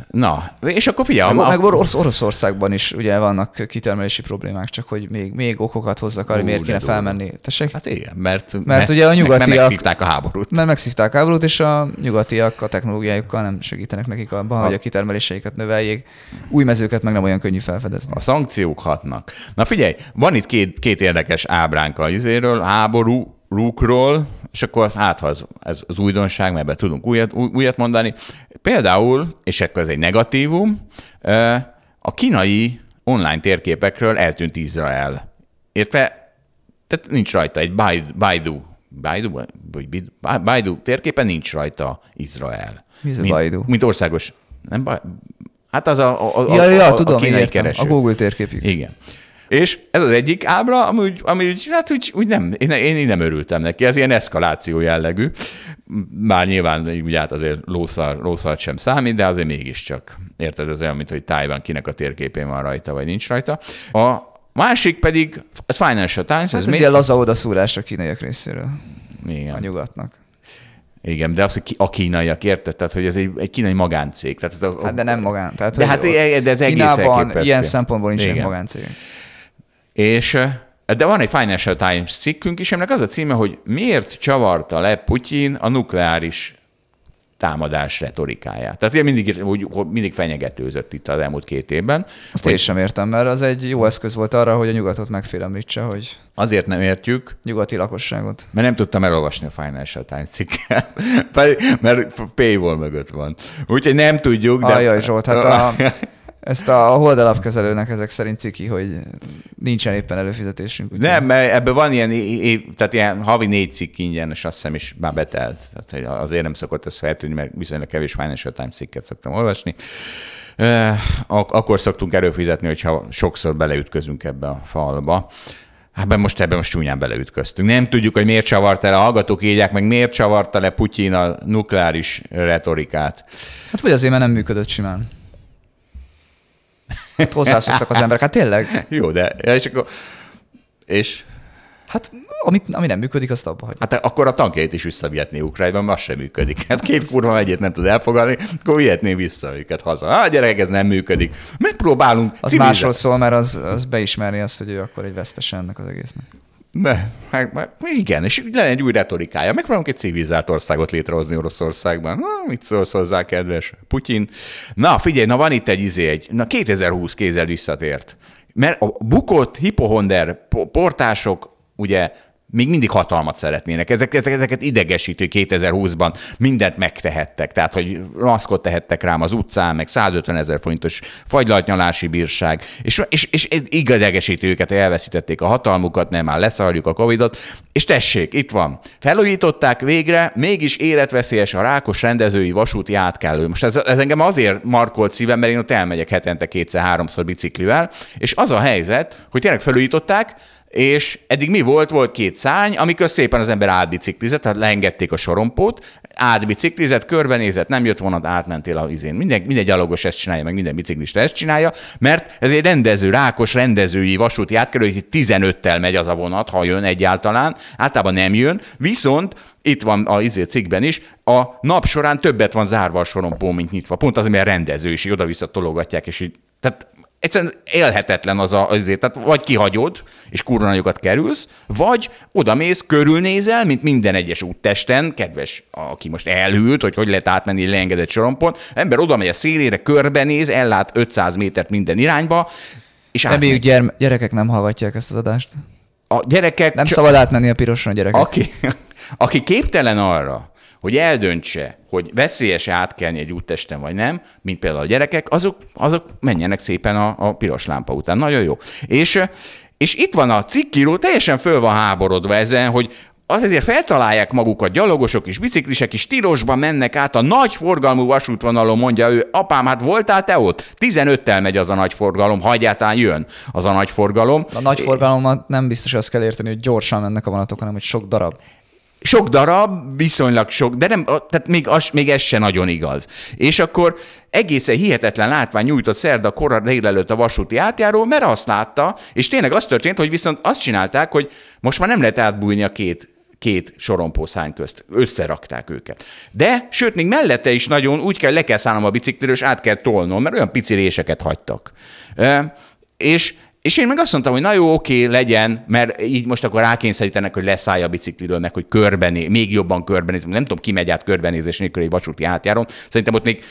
Na, és akkor figyelj. Meg, a... meg Orosz, Oroszországban is ugye vannak kitermelési problémák, csak hogy még, még okokat hozzak arra, miért kéne felmenni. Tessék? Hát igen, mert, mert, mert ugye a nyugatiak... Mert megszívták a háborút. Mert megszívták a háborút, és a nyugatiak a technológiájukkal nem segítenek nekik abban, a... hogy a kitermeléseiket növeljék. Új mezőket meg nem olyan könnyű felfedezni. A szankciók hatnak. Na figyelj, van itt két, két érdekes ábránk a izéről, háború, Rookról, és akkor az áthaz, ez az újdonság, mert ebben tudunk újat, újat mondani. Például, és ekkor ez egy negatívum, a kínai online térképekről eltűnt Izrael. Értve, tehát nincs rajta egy Baidu, Baidu, Baidu, Baidu térképen nincs rajta Izrael. Mi ez mint, Baidu? Mint országos, nem Baidu, Hát az a, a, a, ja, ja, a, tudom, a kínai kereső. A Google térképük. Igen. És ez az egyik ábra, ami, ami úgy, hát úgy, úgy nem, én, én nem örültem neki, ez ilyen eszkaláció jellegű. Már nyilván ugye hát azért lószar, lószart sem számít, de azért mégiscsak. Érted, ez olyan, mint hogy Tájban kinek a térképén van rajta, vagy nincs rajta. A másik pedig, ez Financial Times. Hát ez, ez még... ilyen laza odaszúrás a kínaiak részéről. Igen. A nyugatnak. Igen, de az, hogy a kínaiak, érted? Tehát, hogy ez egy, egy kínai magáncég. Tehát, ez a, hát de nem magán. Tehát, de hát e- e- de ez egész Kínában ilyen szempontból nincs magáncég. És eh, de van egy Financial Times cikkünk is, aminek az a címe, hogy miért csavarta le Putyin a nukleáris támadás retorikáját. Tehát ugye mindig, hogy mindig fenyegetőzött itt az elmúlt két évben. Azt hogy... én sem értem, mert az egy jó eszköz volt arra, hogy a nyugatot megfélemlítse, hogy... Azért nem értjük. Nyugati lakosságot. Mert nem tudtam elolvasni a Financial Times cikket, mert paywall mögött van. Úgyhogy nem tudjuk, de... Ajaj, Zsolt, hát a... ezt a holdalapkezelőnek ezek szerint ciki, hogy nincsen éppen előfizetésünk. Úgyhogy... Nem, mert ebben van ilyen, tehát ilyen havi négy cikk ingyenes, azt hiszem is már betelt. Tehát azért nem szokott ez feltűnni, mert viszonylag kevés Financial Times cikket szoktam olvasni. Ak- akkor szoktunk előfizetni, hogyha sokszor beleütközünk ebbe a falba. Hát most ebben most csúnyán beleütköztünk. Nem tudjuk, hogy miért csavarta le, a hallgatók írják meg, miért csavarta le Putyin a nukleáris retorikát. Hát vagy azért, mert nem működött simán. Hát hozzászoktak az emberek, hát tényleg. Jó, de és akkor... És? Hát amit, ami nem működik, azt abba hagyom. Hát akkor a tankjait is visszavihetné Ukrajban, mert az sem működik. Hát két kurva megyét nem tud elfogadni, akkor vihetné vissza őket haza. Hát gyerek, ez nem működik. Megpróbálunk. Az civiliz- másról szól, mert az, az beismeri azt, hogy ő akkor egy vesztes ennek az egésznek. Ne, hát, hát, igen, és lenne egy új retorikája. Megpróbálunk egy civilizált országot létrehozni Oroszországban. Na, mit szólsz hozzá, kedves Putyin? Na, figyelj, na van itt egy izé, egy, na 2020 kézzel visszatért. Mert a bukott hipohonder portások ugye még mindig hatalmat szeretnének. Ezek, ezek, ezeket idegesítő 2020-ban mindent megtehettek. Tehát, hogy maszkot tehettek rám az utcán, meg 150 ezer forintos fagylatnyalási bírság, és, és, és idegesítő őket, elveszítették a hatalmukat, nem már leszarjuk a Covidot, és tessék, itt van. Felújították végre, mégis életveszélyes a rákos rendezői vasúti átkelő. Most ez, ez engem azért markolt szívem, mert én ott elmegyek hetente kétszer-háromszor biciklivel, és az a helyzet, hogy tényleg felújították, és eddig mi volt? Volt két szány amikor szépen az ember átbiciklizett, tehát leengedték a sorompót, átbiciklizett, körbenézett, nem jött vonat, átmentél a izén. Minden, minden gyalogos ezt csinálja, meg minden biciklista ezt csinálja, mert ez egy rendező, rákos rendezői vasúti átkerülő, hogy 15-tel megy az a vonat, ha jön egyáltalán, általában nem jön, viszont itt van a izé cikkben is, a nap során többet van zárva a sorompó, mint nyitva. Pont az, mert rendező is, oda-vissza tologatják, és így tehát egyszerűen élhetetlen az a, azért, tehát vagy kihagyod, és kurva nagyokat kerülsz, vagy mész, körülnézel, mint minden egyes úttesten, kedves, aki most elhűlt, hogy hogy lehet átmenni egy leengedett sorompon, ember oda megy a szélére, körbenéz, ellát 500 métert minden irányba, és Reméljük gyerme- gyerekek nem hallgatják ezt az adást. A gyerekek... Nem csak... szabad átmenni a pirosra a gyerekek. Aki, aki képtelen arra, hogy eldöntse, hogy veszélyes átkelni egy úttesten vagy nem, mint például a gyerekek, azok, azok menjenek szépen a, a piros lámpa után. Nagyon jó. És, és itt van a cikkíró, teljesen föl van háborodva ezen, hogy azért feltalálják magukat gyalogosok és biciklisek is, Tirosban mennek át a nagy forgalmú vasútvonalon, mondja ő, apám, hát voltál te ott? 15-tel megy az a nagy forgalom, ha egyáltalán jön az a nagy forgalom. A nagy forgalommal nem biztos hogy azt kell érteni, hogy gyorsan mennek a vonatok, hanem hogy sok darab sok darab, viszonylag sok, de nem, tehát még, az, még ez se nagyon igaz. És akkor egészen hihetetlen látvány nyújtott szerda korra délelőtt a vasúti átjáró, mert azt látta, és tényleg az történt, hogy viszont azt csinálták, hogy most már nem lehet átbújni a két két sorompószány közt. Összerakták őket. De, sőt, még mellette is nagyon úgy kell, le kell szállnom a bicikliről, és át kell tolnom, mert olyan pici réseket hagytak. E, és és én meg azt mondtam, hogy na jó, oké, legyen, mert így most akkor rákényszerítenek, hogy leszállj a bicikliről, meg hogy körbené, még jobban körbenéz. Nem tudom, ki megy át körbenézés nélkül egy vasúti átjáron. Szerintem ott még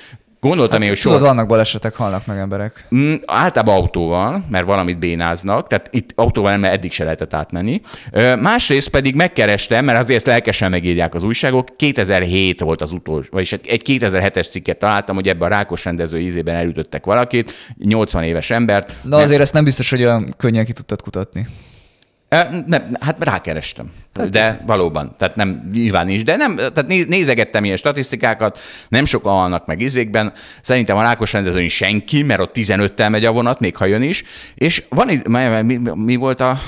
Gondoltam hát, én, hogy tudod, sor... vannak balesetek, halnak meg emberek. Mm, általában autóval, mert valamit bénáznak, tehát itt autóval nem, mert eddig se lehetett átmenni. Ö, másrészt pedig megkerestem, mert azért ezt lelkesen megírják az újságok, 2007 volt az utolsó, vagyis hát egy 2007-es cikket találtam, hogy ebben a rákos rendező ízében elütöttek valakit, 80 éves embert. Na mert... azért ezt nem biztos, hogy olyan könnyen ki tudtad kutatni. Nem, hát rákerestem, hát de valóban, tehát nem, nyilván is, de nem, tehát nézegettem ilyen statisztikákat, nem sokan halnak meg izékben, szerintem a rákos rendezőn senki, mert ott 15-tel megy a vonat, még ha jön is, és van, mi, mi volt a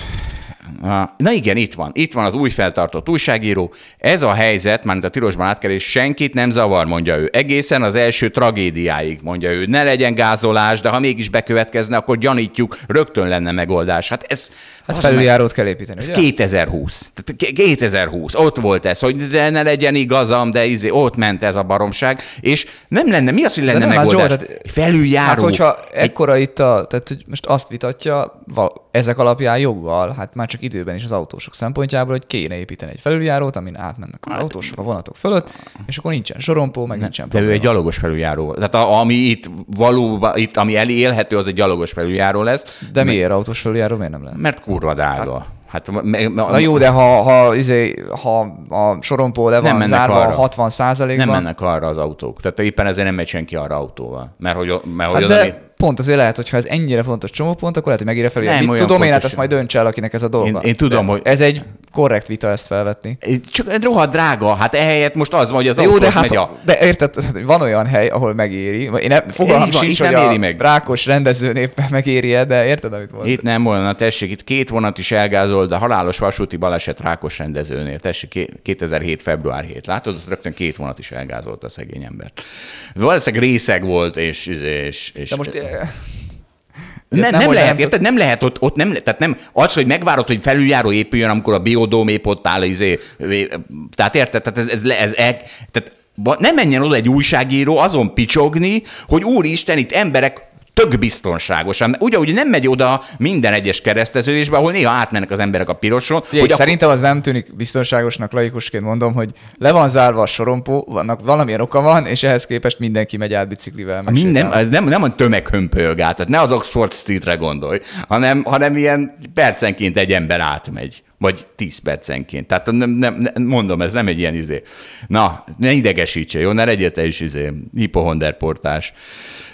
Na igen, itt van. Itt van az új feltartott újságíró. Ez a helyzet, mármint a tilosban átkerés, senkit nem zavar, mondja ő. Egészen az első tragédiáig, mondja ő. Ne legyen gázolás, de ha mégis bekövetkezne, akkor gyanítjuk, rögtön lenne megoldás. Hát ez... Hát az felüljárót kell építeni. Ez ugye? 2020. 2020. Ott volt ez, hogy de ne legyen igazam, de izé, ott ment ez a baromság. És nem lenne, mi az, hogy lenne de nem, hát megoldás? Hát Zsolt, Felüljáró. Hát hogyha ekkora itt a, tehát hogy most azt vitatja, val- ezek alapján joggal, hát már csak időben is az autósok szempontjából, hogy kéne építeni egy felüljárót, amin átmennek az hát- autósok a vonatok fölött, és akkor nincsen sorompó, meg nincsen De probléma. De ő egy gyalogos felüljáró. Tehát a, ami itt valóban, itt, ami elélhető, az egy gyalogos felüljáró lesz. De miért autós felüljáró miért nem lehet? Mert kurva drága. Hát, Hát, Na jó, de ha, ha, izé, ha a sorompó le van nem zárva arra. 60 százalékban. Nem mennek arra az autók. Tehát éppen ezért nem megy senki arra autóval. Mert hogy, mert, hát hogy de... az, ami pont azért lehet, hogy ha ez ennyire fontos csomópont, akkor lehet, hogy megírja fel, hogy mit tudom én, hát ezt majd dönts el, akinek ez a dolga. Én, én tudom, de hogy... Ez egy korrekt vita ezt felvetni. Csak rohadt drága, hát ehelyett most az van, hogy az Jó, de hát, megy a... de érted, van olyan hely, ahol megéri. Én nem, fogalmam van, sincs, hogy nem éri a meg. rákos rendezőn megéri -e, de érted, amit mondtam? Itt nem volna, tessék, itt két vonat is elgázol, de halálos vasúti baleset rákos rendezőnél. Tessék, 2007. február 7. Látod, ott rögtön két vonat is elgázolt a szegény ember. Valószínűleg részeg volt, és, és, és de most nem, nem, nem lehet, érted? Nem lehet ott, ott nem, tehát nem, az, hogy megvárod, hogy felüljáró épüljön, amikor a biodóm épp ott áll, izé, tehát érted? Tehát ez, ez, ez, ez tehát nem menjen oda egy újságíró azon picsogni, hogy úristen, itt emberek tök biztonságosan. ugye nem megy oda minden egyes kereszteződésbe, ahol néha átmennek az emberek a pirosról. Ugye, hogy szerintem az nem tűnik biztonságosnak, laikusként mondom, hogy le van zárva a sorompó, vannak, valamilyen oka van, és ehhez képest mindenki megy át biciklivel. Minden, ez nem, nem a tömeghömpölgát, tehát ne az Oxford Streetre gondolj, hanem, hanem ilyen percenként egy ember átmegy vagy 10 percenként. Tehát nem, nem, nem, mondom, ez nem egy ilyen izé. Na, ne idegesítse, jó? Ne legyél te is izé, hipohonderportás.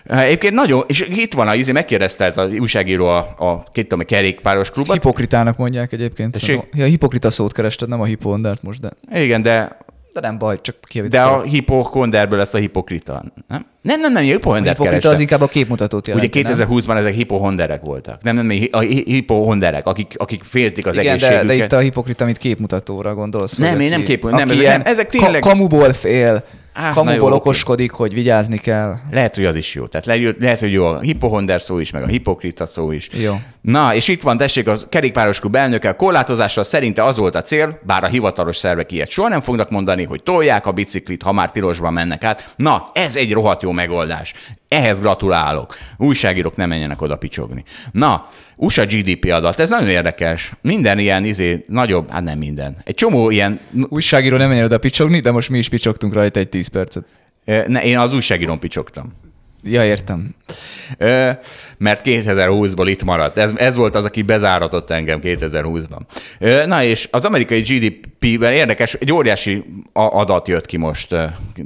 Hát egyébként nagyon, és itt van a izé, megkérdezte ez az újságíró a, a két tudom, a kerékpáros klubot. Ezt hipokritának mondják egyébként. Tessék? Ja, hipokrita szót kerested, nem a hipohondert most, de. Igen, de de nem baj, csak kiavítom. De a hipokonderből lesz a hipokrita, nem? Nem, nem, nem, A hipokrita az inkább a képmutatót jelenti, Ugye 2020-ban ezek hipohonderek voltak. Nem, nem, nem a hipohonderek, akik, akik féltik az Igen, egészségüket. De, de itt a hipokrita, amit képmutatóra gondolsz. Nem, én nem képmutató, nem, nem, ezek tényleg... Ka- kamuból fél. Á, Kamuból jó, okoskodik, okay. hogy vigyázni kell. Lehet, hogy az is jó. Tehát le, lehet, hogy jó a hipohonder szó is, meg a hipokrita szó is. Jó. Na, és itt van, tessék, a kerékpáros klub elnöke a korlátozásra szerinte az volt a cél, bár a hivatalos szervek ilyet soha nem fognak mondani, hogy tolják a biciklit, ha már tilosban mennek át. Na, ez egy rohadt jó megoldás. Ehhez gratulálok. Újságírók nem menjenek oda picsogni. Na, USA GDP adat, ez nagyon érdekes. Minden ilyen izé, nagyobb, hát nem minden. Egy csomó ilyen... Újságíró nem menjen oda picsogni, de most mi is picsogtunk rajta egy 10 percet. Ne, én az újságíron picsogtam. Ja, értem. Ö, mert 2020-ból itt maradt. Ez, ez volt az, aki bezáratott engem 2020-ban. Ö, na és az amerikai GDP-ben érdekes, egy óriási adat jött ki most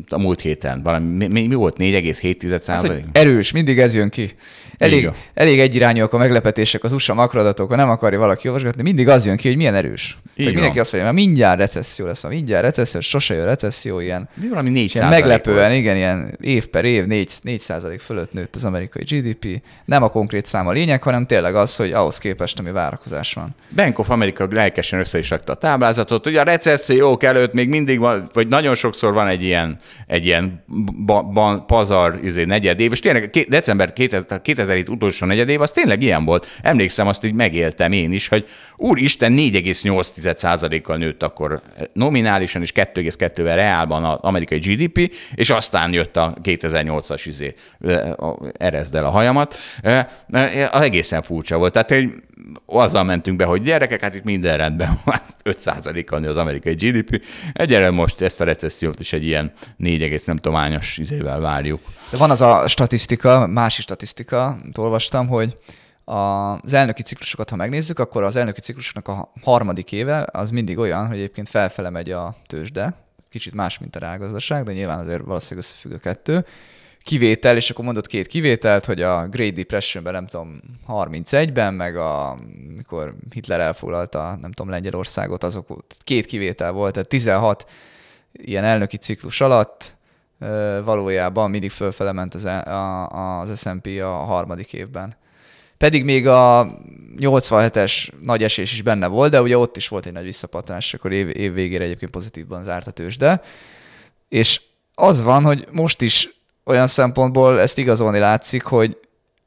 a múlt héten. Valami, mi, mi volt? 4,7 hát, Erős, mindig ez jön ki. Elég, elég egyirányúak a meglepetések, az USA makroadatok, ha nem akarja valaki olvasgatni, mindig az jön ki, hogy milyen erős. Tehát mindenki azt mondja, mert mindjárt recesszió lesz, már mindjárt recesszió, sose jön recesszió, ilyen. Mi valami 4 ilyen Meglepően, volt. igen, ilyen év per év 4, 4 százalék fölött nőtt az amerikai GDP. Nem a konkrét szám a lényeg, hanem tényleg az, hogy ahhoz képest, ami várakozás van. Bank of America lelkesen össze is rakta a táblázatot, hogy a recessziók előtt még mindig van, vagy nagyon sokszor van egy ilyen, egy ilyen ba, ba, pazar, izé, negyed év, és tényleg december 2000, 2000 2007 utolsó negyedév, az tényleg ilyen volt. Emlékszem, azt így megéltem én is, hogy úristen 4,8%-kal nőtt akkor nominálisan, és 2,2-vel reálban az amerikai GDP, és aztán jött a 2008-as izé, erezd el a hajamat. Az egészen furcsa volt. Tehát egy azzal mentünk be, hogy gyerekek, hát itt minden rendben van, 5%-kal az amerikai GDP. Egyelőre most ezt a recessziót is egy ilyen 4, nem tudományos izével várjuk. De van az a statisztika, más statisztika, olvastam, hogy az elnöki ciklusokat, ha megnézzük, akkor az elnöki ciklusoknak a harmadik éve az mindig olyan, hogy egyébként felfele megy a tőzsde, kicsit más, mint a rágazdaság, de nyilván azért valószínűleg összefügg a kettő. Kivétel, és akkor mondott két kivételt, hogy a Great Depression-ben, nem tudom, 31-ben, meg a, mikor Hitler elfoglalta, nem tudom, Lengyelországot, azok két kivétel volt, tehát 16 ilyen elnöki ciklus alatt valójában mindig fölfele ment az, e, a, az S&P a harmadik évben. Pedig még a 87-es nagy esés is benne volt, de ugye ott is volt egy nagy visszapattanás, és akkor év, év végére egyébként pozitívban zárt a tőzsde. És az van, hogy most is olyan szempontból ezt igazolni látszik, hogy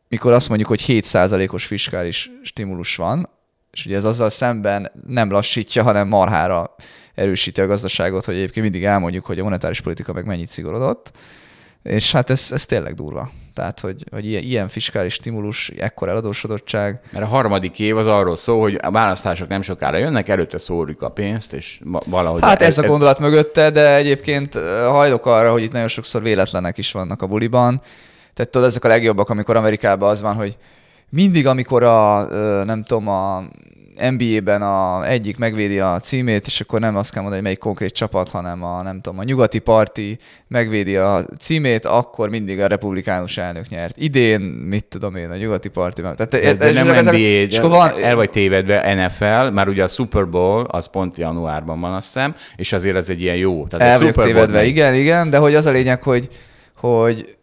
mikor azt mondjuk, hogy 7%-os fiskális stimulus van, és ugye ez azzal szemben nem lassítja, hanem marhára erősíti a gazdaságot, hogy egyébként mindig elmondjuk, hogy a monetáris politika meg mennyit szigorodott. És hát ez, ez tényleg durva. Tehát, hogy, hogy ilyen, ilyen fiskális stimulus, ekkor eladósodottság. Mert a harmadik év az arról szól, hogy a választások nem sokára jönnek, előtte szórjuk a pénzt, és valahogy... Hát ez, ez a e- gondolat ez... mögötte, de egyébként hajlok arra, hogy itt nagyon sokszor véletlenek is vannak a buliban. Tehát tudod, ezek a legjobbak, amikor Amerikában az van, hogy mindig, amikor a, nem tudom, a NBA-ben a, egyik megvédi a címét, és akkor nem azt kell mondani, hogy melyik konkrét csapat, hanem a, nem tudom, a nyugati parti megvédi a címét, akkor mindig a republikánus elnök nyert. Idén, mit tudom én, a nyugati parti. Tehát, de, de nem NBA, és akkor van, el vagy tévedve NFL, már ugye a Super Bowl az pont januárban van, azt hiszem, és azért ez egy ilyen jó. Tehát el a Super tévedve, igen, igen, de hogy az a lényeg, hogy hogy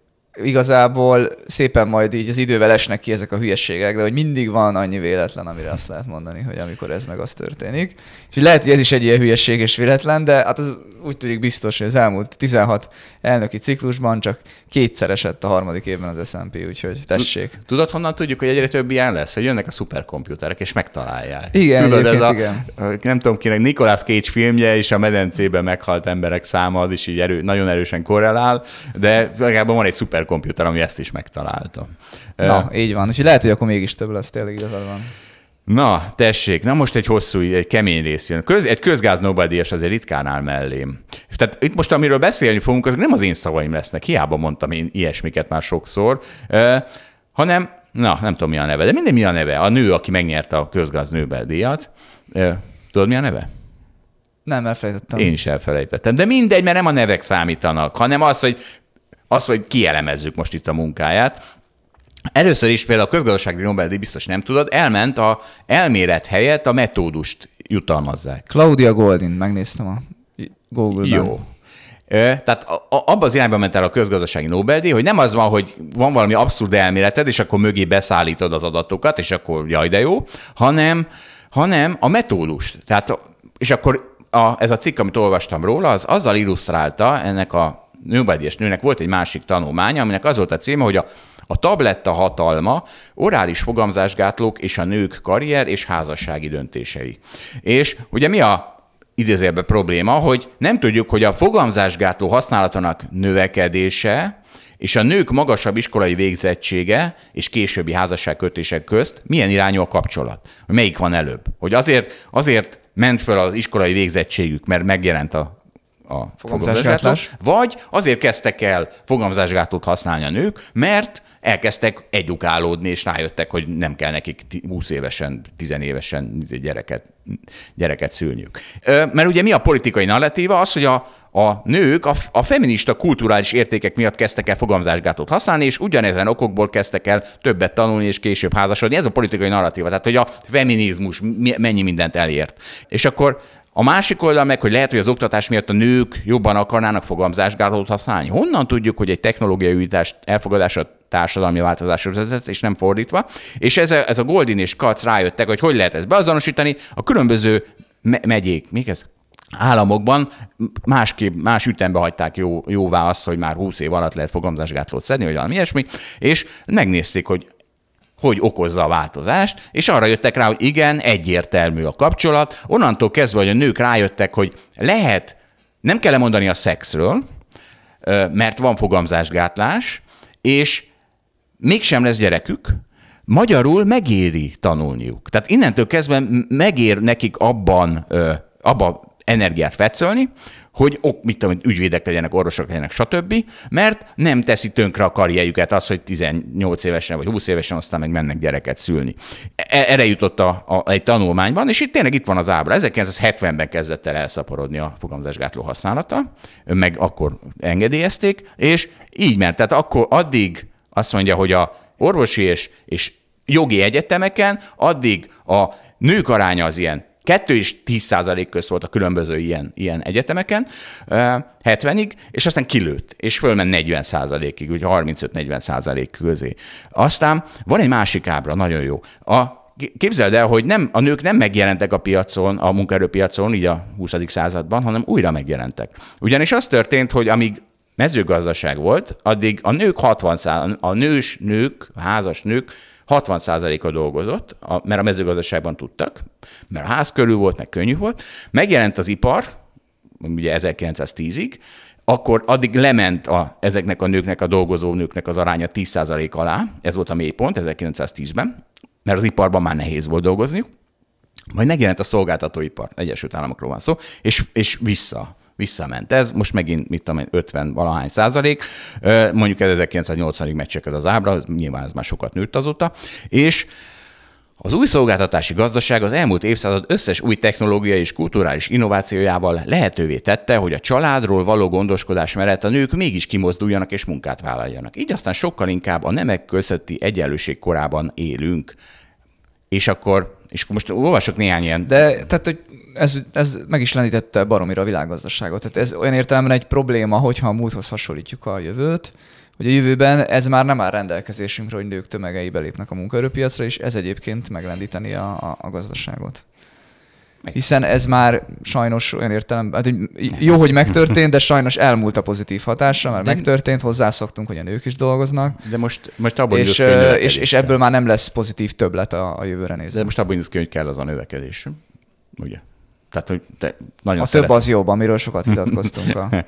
igazából szépen majd így az idővel esnek ki ezek a hülyeségek, de hogy mindig van annyi véletlen, amire azt lehet mondani, hogy amikor ez meg az történik. Úgyhogy lehet, hogy ez is egy ilyen hülyeség és véletlen, de hát az úgy tűnik biztos, hogy az elmúlt 16 elnöki ciklusban csak kétszer esett a harmadik évben az S&P, úgyhogy tessék. Tudod, honnan tudjuk, hogy egyre több ilyen lesz, hogy jönnek a szuperkomputerek, és megtalálják. Igen, Tudod, ez a, igen. nem tudom kinek, Nicolas Cage filmje és a medencében meghalt emberek száma, az is így erő, nagyon erősen korrelál, de legalább van egy szuper komputer, ami ezt is megtalálta. Na, uh, így van. És lehet, hogy akkor mégis több lesz, tényleg igazad van. Na, tessék, na most egy hosszú, egy kemény rész jön. Köz, egy közgáz és azért ritkán áll mellém. Tehát itt most, amiről beszélni fogunk, azok nem az én szavaim lesznek, hiába mondtam én ilyesmiket már sokszor, uh, hanem, na, nem tudom mi a neve, de minden mi a neve. A nő, aki megnyerte a közgáz Nobel-díjat, uh, tudod mi a neve? Nem, elfelejtettem. Én is elfelejtettem. De mindegy, mert nem a nevek számítanak, hanem az, hogy az, hogy kielemezzük most itt a munkáját. Először is például a közgazdasági Nobel-díj biztos nem tudod, elment a elmélet helyett a metódust jutalmazzák. Claudia Goldin, megnéztem a Google-ben. Jó. Tehát abba az irányba ment el a közgazdasági Nobel-díj, hogy nem az van, hogy van valami abszurd elméleted, és akkor mögé beszállítod az adatokat, és akkor jaj, de jó, hanem, hanem a metódust. Tehát, és akkor a, ez a cikk, amit olvastam róla, az azzal illusztrálta ennek a és nőnek volt egy másik tanulmánya, aminek az volt a címe, hogy a, a tabletta hatalma, orális fogamzásgátlók és a nők karrier és házassági döntései. És ugye mi a idézőjelben probléma, hogy nem tudjuk, hogy a fogamzásgátló használatának növekedése és a nők magasabb iskolai végzettsége és későbbi házasságkötések közt milyen irányú a kapcsolat? Melyik van előbb? Hogy azért, azért ment föl az iskolai végzettségük, mert megjelent a a fogamzásgátlás, vagy azért kezdtek el fogamzásgátlót használni a nők, mert elkezdtek edukálódni, és rájöttek, hogy nem kell nekik 20 évesen, 10 évesen izé gyereket, gyereket szülniük. Mert ugye mi a politikai narratíva? Az, hogy a, a nők a, a feminista kulturális értékek miatt kezdtek el fogamzásgátot használni, és ugyanezen okokból kezdtek el többet tanulni, és később házasodni. Ez a politikai narratíva, tehát hogy a feminizmus mennyi mindent elért. És akkor a másik oldal meg, hogy lehet, hogy az oktatás miatt a nők jobban akarnának fogalmazásgálót használni. Honnan tudjuk, hogy egy technológiai újítás elfogadása társadalmi változásra vezetett, és nem fordítva. És ez a, ez a Goldin és Katz rájöttek, hogy hogy lehet ezt beazonosítani a különböző me- megyék. Mik ez? államokban másképp, más ütembe hagyták jó, jóvá azt, hogy már 20 év alatt lehet fogalmazásgátlót szedni, vagy valami ilyesmi, és megnézték, hogy hogy okozza a változást, és arra jöttek rá, hogy igen, egyértelmű a kapcsolat. Onnantól kezdve, hogy a nők rájöttek, hogy lehet, nem kell mondani a szexről, mert van fogamzásgátlás, és mégsem lesz gyerekük, magyarul megéri tanulniuk. Tehát innentől kezdve megér nekik abban, abban energiát fetszölni, hogy ok, mit tudom, ügyvédek legyenek, orvosok legyenek, stb., mert nem teszi tönkre a karrierjüket az, hogy 18 évesen vagy 20 évesen aztán meg mennek gyereket szülni. E-, erre jutott a, a, egy tanulmányban, és itt tényleg itt van az ábra. 1970-ben kezdett el elszaporodni a fogamzásgátló használata, meg akkor engedélyezték, és így ment. Tehát akkor addig azt mondja, hogy a orvosi és, és jogi egyetemeken, addig a nők aránya az ilyen 2 és 10 százalék közt volt a különböző ilyen, ilyen egyetemeken, 70-ig, és aztán kilőtt, és fölment 40 százalékig, úgy 35-40 százalék közé. Aztán van egy másik ábra, nagyon jó. A Képzeld el, hogy nem, a nők nem megjelentek a piacon, a munkaerőpiacon, így a 20. században, hanem újra megjelentek. Ugyanis az történt, hogy amíg mezőgazdaság volt, addig a nők 60 a nős nők, a házas nők 60%-a dolgozott, a, mert a mezőgazdaságban tudtak, mert a ház körül volt, meg könnyű volt. Megjelent az ipar, ugye 1910-ig, akkor addig lement a, ezeknek a nőknek, a dolgozó nőknek az aránya 10% alá, ez volt a mélypont 1910-ben, mert az iparban már nehéz volt dolgozni, Majd megjelent a szolgáltatóipar, Egyesült Államokról van szó, és, és vissza Visszament ez, most megint, mit tudom én, 50 valahány százalék, mondjuk ez 1980-ig meccsek ez az ábra, nyilván ez már sokat nőtt azóta, és az új szolgáltatási gazdaság az elmúlt évszázad összes új technológiai és kulturális innovációjával lehetővé tette, hogy a családról való gondoskodás mellett a nők mégis kimozduljanak és munkát vállaljanak. Így aztán sokkal inkább a nemek közötti egyenlőség korában élünk. És akkor és akkor most olvasok néhány ilyen. De tehát, hogy ez, ez meg is lenítette baromira a világgazdaságot. Tehát ez olyan értelemben egy probléma, hogyha a múlthoz hasonlítjuk a jövőt, hogy a jövőben ez már nem áll rendelkezésünkre, hogy nők tömegei belépnek a munkaerőpiacra, és ez egyébként meglendíteni a, a, a gazdaságot. Hiszen ez már sajnos olyan értelemben, hát, hogy jó, hogy megtörtént, de sajnos elmúlt a pozitív hatása, mert de... megtörtént, hozzászoktunk, hogy a nők is dolgoznak. De most, most abban és, és, és ebből már nem lesz pozitív többlet a, a jövőre nézve. De most abban is hogy kell az a növekedés. Ugye? Tehát, hogy te nagyon A szeretem. több az jobb, amiről sokat vitatkoztunk a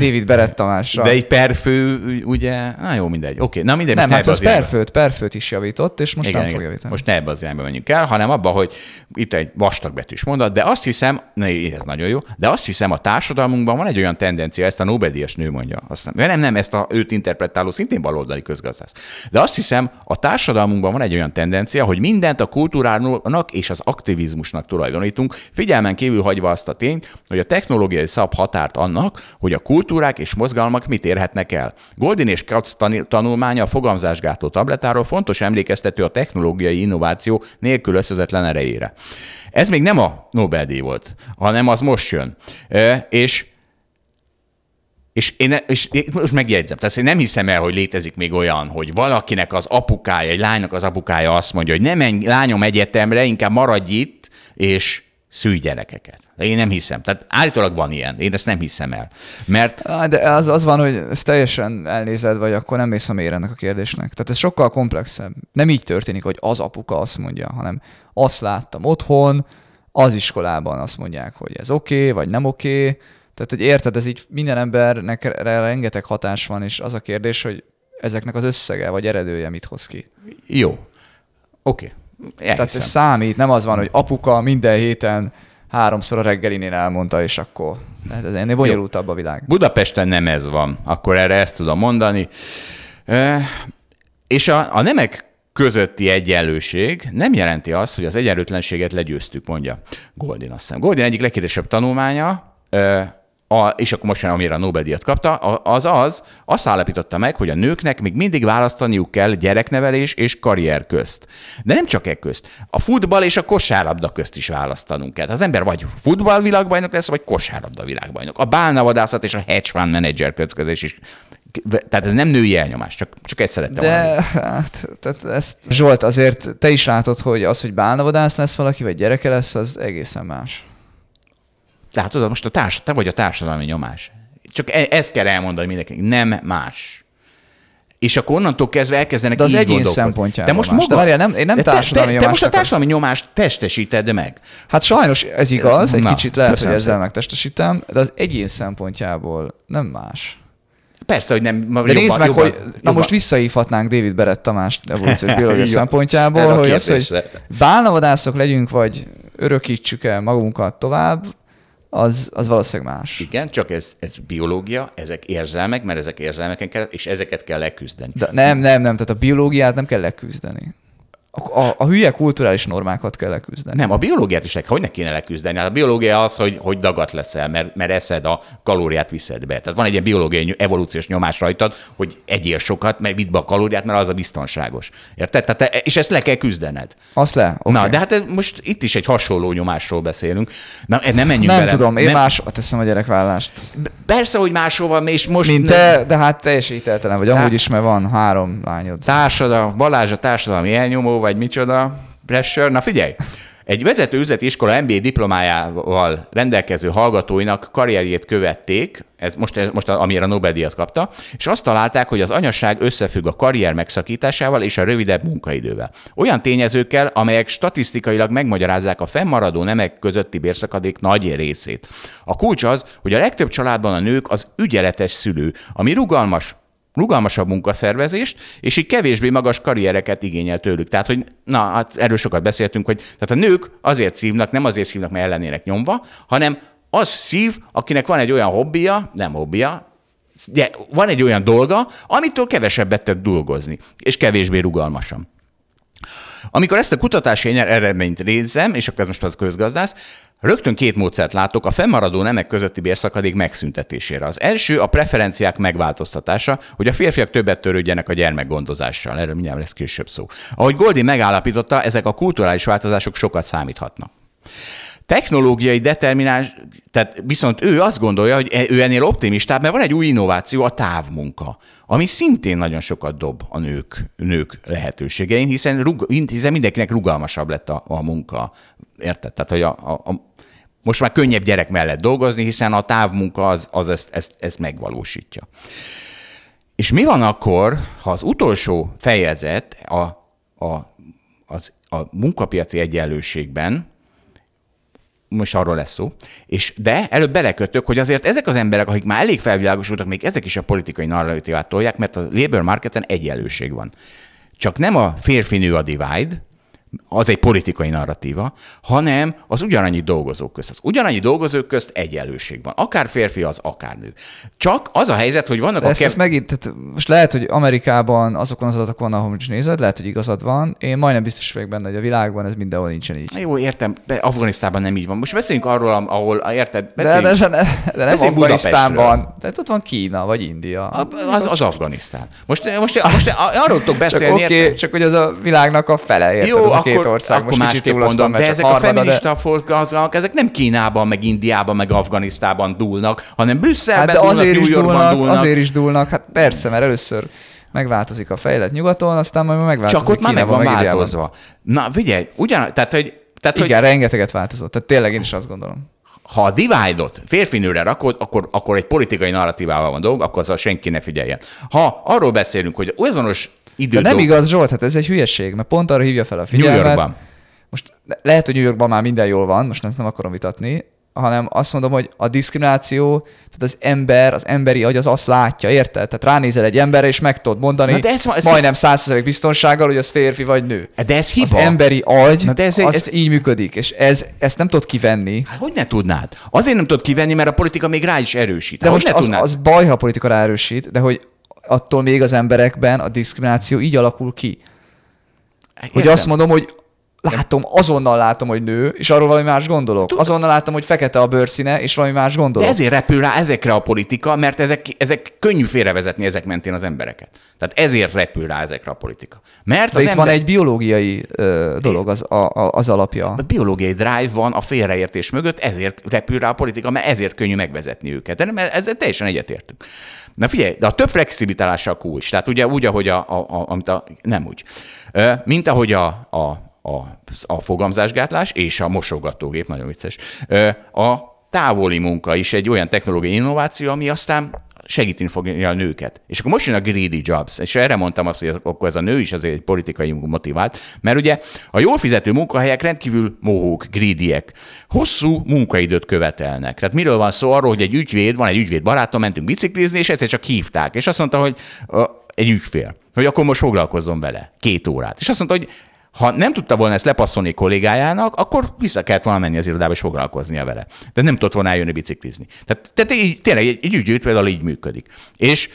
David Berett Tamásra. De egy perfő, ugye, na jó, mindegy. Oké, okay. na mindegy. Nem, hát ne az perfőt, perfőt is javított, és most igen, nem igen. fog javítani. Most ne ebbe az irányba menjünk el, hanem abba, hogy itt egy vastagbetűs mondat, de azt hiszem, ne, ez nagyon jó, de azt hiszem a társadalmunkban van egy olyan tendencia, ezt a Nobel-díjas nő mondja. Azt hiszem, nem, nem, ezt a őt interpretáló szintén baloldali közgazdász. De azt hiszem, a társadalmunkban van egy olyan tendencia, hogy mindent a kultúrának és az aktivizmusnak tulajdonítunk, figyelmen kívül hagyva azt a tényt, hogy a technológiai szab határt annak, hogy a kultúrák és mozgalmak mit érhetnek el. Goldin és Katz tanulmánya a fogamzásgátló tabletáról fontos emlékeztető a technológiai innováció nélkül összetetlen erejére. Ez még nem a Nobel-díj volt, hanem az most jön. E, és és én, és én most megjegyzem, tehát én nem hiszem el, hogy létezik még olyan, hogy valakinek az apukája, egy lánynak az apukája azt mondja, hogy nem menj, lányom egyetemre, inkább maradj itt, és szűj gyerekeket. Én nem hiszem. Tehát állítólag van ilyen. Én ezt nem hiszem el. Mert... De az, az van, hogy ezt teljesen elnézed, vagy akkor nem mész a mélyre ennek a kérdésnek. Tehát ez sokkal komplexebb. Nem így történik, hogy az apuka azt mondja, hanem azt láttam otthon, az iskolában azt mondják, hogy ez oké, okay, vagy nem oké. Okay. Tehát, hogy érted, ez így minden embernek rengeteg hatás van, és az a kérdés, hogy ezeknek az összege, vagy eredője mit hoz ki. Jó. Oké. Okay. Elhiszem. Tehát ez számít, nem az van, hogy apuka minden héten háromszor a reggelinél elmondta, és akkor hát ez ennél bonyolultabb a világ. Budapesten nem ez van, akkor erre ezt tudom mondani. E, és a, a nemek közötti egyenlőség nem jelenti azt, hogy az egyenlőtlenséget legyőztük, mondja Goldin azt hiszem. Goldin egyik legkérdésebb tanulmánya, a, és akkor most már amire a Nobel-díjat kapta, az az, azt állapította meg, hogy a nőknek még mindig választaniuk kell gyereknevelés és karrier közt. De nem csak e közt. A futball és a kosárlabda közt is választanunk kell. Az ember vagy futball lesz, vagy kosárlabda világbajnok. A bálnavadászat és a hedge fund manager közködés is tehát ez nem női elnyomás, csak, csak egy szerettem De hát, tehát ezt, Zsolt, azért te is látod, hogy az, hogy bálnavadász lesz valaki, vagy gyereke lesz, az egészen más. Tehát tudod, most a társ, te vagy a társadalmi nyomás. Csak e- ezt kell elmondani mindenkinek, nem más. És akkor onnantól kezdve elkezdenek De az egyén szempontjából. De most más. maga... De várjál, nem, én nem de társadalmi te, te, te most a társadalmi nyomást testesíted meg. Hát sajnos ez igaz, egy Na, kicsit lehet, hogy ezzel megtestesítem, de az egyén szempontjából nem más. Persze, hogy nem. De jobban, nézd meg, jobban, hogy jobban. na most visszaívhatnánk David Berett Tamást evolúciós biológia szempontjából, hogy az, hogy bálnavadászok legyünk, vagy örökítsük el magunkat tovább, az, az valószínűleg más. Igen, csak ez, ez biológia, ezek érzelmek, mert ezek érzelmeken kell, és ezeket kell leküzdeni. De nem, nem, nem, tehát a biológiát nem kell leküzdeni a, a, a hülye kulturális normákat kell leküzdeni. Nem, a biológiát is le, hogy ne kéne leküzdeni. Hát a biológia az, hogy, hogy dagat leszel, mert, mert eszed a kalóriát viszed be. Tehát van egy ilyen biológiai evolúciós nyomás rajtad, hogy egyél sokat, mert vidd be a kalóriát, mert az a biztonságos. Érted? Tehát te, és ezt le kell küzdened. Azt le. Okay. Na, de hát most itt is egy hasonló nyomásról beszélünk. Na, e- nem menjünk Nem bele. tudom, én nem... más teszem a gyerekvállást. Persze, hogy máshova, és most... Mint nem... te, de hát teljesen hiteltelen vagy, amúgy is, mert van három lányod. Társadalom, Balázs a társadalmi elnyomó, vagy micsoda, pressure. Na figyelj, egy vezető üzleti iskola MBA diplomájával rendelkező hallgatóinak karrierjét követték, ez most, most amire a Nobel-díjat kapta, és azt találták, hogy az anyaság összefügg a karrier megszakításával és a rövidebb munkaidővel. Olyan tényezőkkel, amelyek statisztikailag megmagyarázzák a fennmaradó nemek közötti bérszakadék nagy részét. A kulcs az, hogy a legtöbb családban a nők az ügyeletes szülő, ami rugalmas, rugalmasabb munkaszervezést, és így kevésbé magas karriereket igényel tőlük. Tehát, hogy na, hát erről sokat beszéltünk, hogy tehát a nők azért szívnak, nem azért szívnak, mert ellenének nyomva, hanem az szív, akinek van egy olyan hobbija, nem hobbija, de van egy olyan dolga, amitől kevesebbet tud dolgozni, és kevésbé rugalmasan. Amikor ezt a kutatási eredményt nézem, és akkor ez most az közgazdász, Rögtön két módszert látok a fennmaradó nemek közötti bérszakadék megszüntetésére. Az első a preferenciák megváltoztatása, hogy a férfiak többet törődjenek a gyermekgondozással. Erről mindjárt lesz később szó. Ahogy Goldi megállapította, ezek a kulturális változások sokat számíthatnak. Technológiai determinás, tehát viszont ő azt gondolja, hogy e, ő ennél optimistább, mert van egy új innováció, a távmunka, ami szintén nagyon sokat dob a nők, nők lehetőségein, hiszen, rug, hiszen mindenkinek rugalmasabb lett a, a munka. Érted? Tehát, hogy a, a, a most már könnyebb gyerek mellett dolgozni, hiszen a távmunka az, az ezt, ezt, ezt megvalósítja. És mi van akkor, ha az utolsó fejezet a, a, az, a munkapiaci egyenlőségben most arról lesz szó. És, de előbb belekötök, hogy azért ezek az emberek, akik már elég felvilágosultak, még ezek is a politikai narratívát tolják, mert a labor marketen egyenlőség van. Csak nem a férfinő a divide, az egy politikai narratíva, hanem az ugyanannyi dolgozók közt. Az ugyanannyi dolgozók közt egyenlőség van. Akár férfi az, akár nő. Csak az a helyzet, hogy vannak De a... Ezt, kev... ezt megint, tehát most lehet, hogy Amerikában azokon az adatokon, ahol is nézed, lehet, hogy igazad van. Én majdnem biztos vagyok benne, hogy a világban ez mindenhol nincsen így. Jó, értem, de Afganisztában nem így van. Most beszéljünk arról, ahol, érted? Beszéljünk, de, de, de, de nem Afganisztánban. De ott van Kína, vagy India. A, az, az Afganisztán. Most, most, most arról tudok beszélni. Csak, okay, csak hogy az a világnak a fele, érted? Jó, a két ország. Akkor most kicsit mondom, de ezek a feminista de... forgalmak, ezek nem Kínában, meg Indiában, meg Afganisztában dúlnak, hanem Brüsszelben hát de dúlnak, azért is dúlnak, dúlnak. Azért is dúlnak, hát persze, mert először megváltozik a fejlett nyugaton, aztán majd megváltozik Csak ott már meg van változva. Na, vigyelj, ugyan, tehát, hogy tehát, Igen, hogy... rengeteget változott. Tehát tényleg én is azt gondolom. Ha a divide-ot férfinőre rakod, akkor, akkor egy politikai narratívával van dolog, akkor azzal senki ne figyeljen. Ha arról beszélünk, hogy azonos de nem igaz, Zsolt, hát ez egy hülyeség, mert pont arra hívja fel a figyelmet. New Yorkban. Most lehet, hogy New Yorkban már minden jól van, most nem akarom vitatni, hanem azt mondom, hogy a diszkrimináció, tehát az ember, az emberi agy az azt látja, érted? Tehát ránézel egy emberre, és meg tudod mondani Na de ez, ez majdnem százszerzelék biztonsággal, hogy az férfi vagy nő. De ez hiba. Az emberi agy, Na de ez, az ez, így működik, és ez, ezt nem tudod kivenni. Hát hogy ne tudnád? Azért nem tudod kivenni, mert a politika még rá is erősít. Hát de most ne az, tudnád? az baj, ha a politika rá erősít, de hogy attól még az emberekben a diszkrimináció így alakul ki. Értem. Hogy azt mondom, hogy látom, azonnal látom, hogy nő, és arról valami más gondolok. Tud... Azonnal látom, hogy fekete a bőrszíne, és valami más gondolok. De ezért repül rá ezekre a politika, mert ezek, ezek könnyű félrevezetni ezek mentén az embereket. Tehát ezért repül rá ezekre a politika. Mert De itt ember... van egy biológiai ö, dolog az, a, a, az alapja. A biológiai drive van a félreértés mögött, ezért repül rá a politika, mert ezért könnyű megvezetni őket. De nem, ezzel teljesen egyetértünk. Na figyelj, de a több flexibilitás a kulcs. Tehát ugye úgy, ahogy a, a, a, amit a nem úgy. Mint ahogy a, a, a, a fogamzásgátlás és a mosogatógép, nagyon vicces. A távoli munka is egy olyan technológiai innováció, ami aztán segíteni fogja a nőket. És akkor most jön a greedy jobs, és erre mondtam azt, hogy ez, akkor ez a nő is azért egy politikai motivált, mert ugye a jól fizető munkahelyek rendkívül mohók, greedyek. Hosszú munkaidőt követelnek. Tehát miről van szó arról, hogy egy ügyvéd, van egy ügyvéd barátom, mentünk biciklizni, és egyszer csak hívták, és azt mondta, hogy egy ügyfél, hogy akkor most foglalkozzon vele két órát. És azt mondta, hogy ha nem tudta volna ezt lepasszolni kollégájának, akkor vissza kellett volna menni az irodába és foglalkoznia vele. De nem tudott volna eljönni biciklizni. Tehát, tehát így, tényleg egy, egy ügyűjt például így működik. És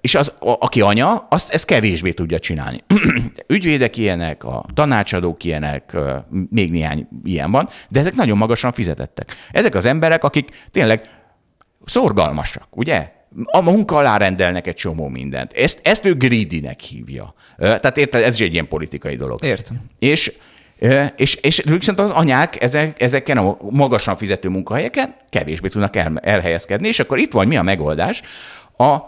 és az, a, aki anya, azt ezt kevésbé tudja csinálni. Ügyvédek ilyenek, a tanácsadók ilyenek, még néhány ilyen van, de ezek nagyon magasan fizetettek. Ezek az emberek, akik tényleg szorgalmasak, ugye? a munka alá rendelnek egy csomó mindent. Ezt, ezt ő greedinek hívja. Tehát érted, ez is egy ilyen politikai dolog. Értem. És és, és viszont az anyák ezek, ezeken a magasan fizető munkahelyeken kevésbé tudnak el, elhelyezkedni, és akkor itt van mi a megoldás? A, a,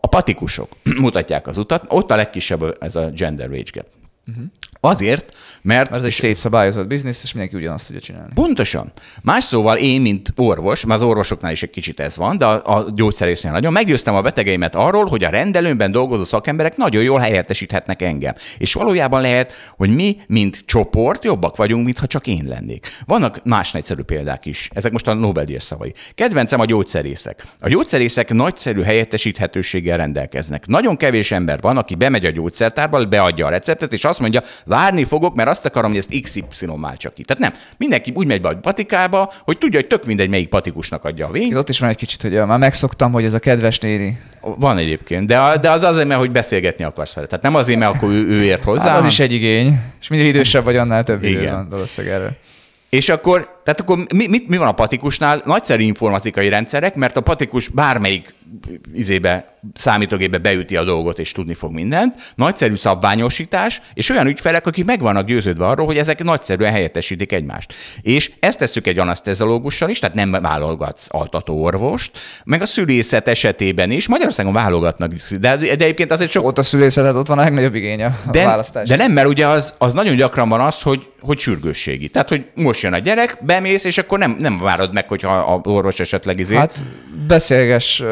a patikusok mutatják az utat, ott a legkisebb ez a gender wage gap. Uh-huh. Azért, mert ez egy szétszabályozott biznisz, és mindenki ugyanazt tudja csinálni. Pontosan. Más szóval én, mint orvos, már az orvosoknál is egy kicsit ez van, de a, a gyógyszerésznél nagyon, meggyőztem a betegeimet arról, hogy a rendelőmben dolgozó szakemberek nagyon jól helyettesíthetnek engem. És valójában lehet, hogy mi, mint csoport, jobbak vagyunk, mintha csak én lennék. Vannak más nagyszerű példák is. Ezek most a Nobel-díjas szavai. Kedvencem a gyógyszerészek. A gyógyszerészek nagyszerű helyettesíthetőséggel rendelkeznek. Nagyon kevés ember van, aki bemegy a gyógyszertárba, beadja a receptet, és azt mondja, várni fogok, mert azt akarom, hogy ezt XY csak ki. Tehát nem. Mindenki úgy megy be a patikába, hogy tudja, hogy tök mindegy, melyik patikusnak adja a vényt. Ott is van egy kicsit, hogy már megszoktam, hogy ez a kedves néni. Van egyébként, de, a, de az azért, mert hogy beszélgetni akarsz vele. Tehát nem azért, mert akkor ő, ő ért hozzá. Hát, az is egy igény. És minél idősebb vagy, annál több Igen. idő van valószínűleg erre. És akkor, tehát akkor mi, mi, mi van a patikusnál? Nagyszerű informatikai rendszerek, mert a patikus bármelyik izébe, számítógébe beüti a dolgot, és tudni fog mindent. Nagyszerű szabványosítás, és olyan ügyfelek, akik meg vannak győződve arról, hogy ezek nagyszerűen helyettesítik egymást. És ezt tesszük egy anasztezológussal is, tehát nem válogatsz altató orvost, meg a szülészet esetében is. Magyarországon válogatnak, de, de egyébként azért sok... Ott a szülészetet, ott van a legnagyobb igénye a de, választás. De nem, mert ugye az, az nagyon gyakran van az, hogy hogy sürgősségi. Tehát, hogy most jön a gyerek, bemész, és akkor nem, nem várod meg, hogyha a orvos esetleg izé. Hát beszélges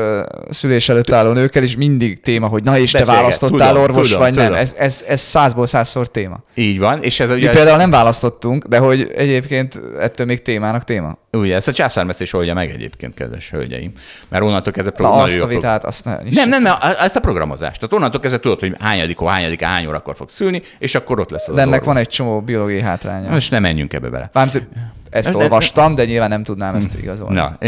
szülés előtt álló nőkkel is mindig téma, hogy na és te választottál tudom, orvos tudom, vagy tudom. nem. Ez, ez, ez százból százszor téma. Így van. És ez ugye... Mi például nem választottunk, de hogy egyébként ettől még témának téma. Ugye, ezt a császármesztés oldja meg egyébként, kedves hölgyeim. Mert onnantól kezdve... Pro- azt a vitát, azt ne, nem, nem, nem, ezt a programozást. Tehát onnantól kezdve tudod, hogy Hányadik hányadik, hány órakor fog szülni, és akkor ott lesz az De ennek orvos. van egy csomó biológiai hátránya. Most nem menjünk ebbe bele. Bármint, ezt olvastam, de nyilván nem tudnám ezt hm. igazolni. Na,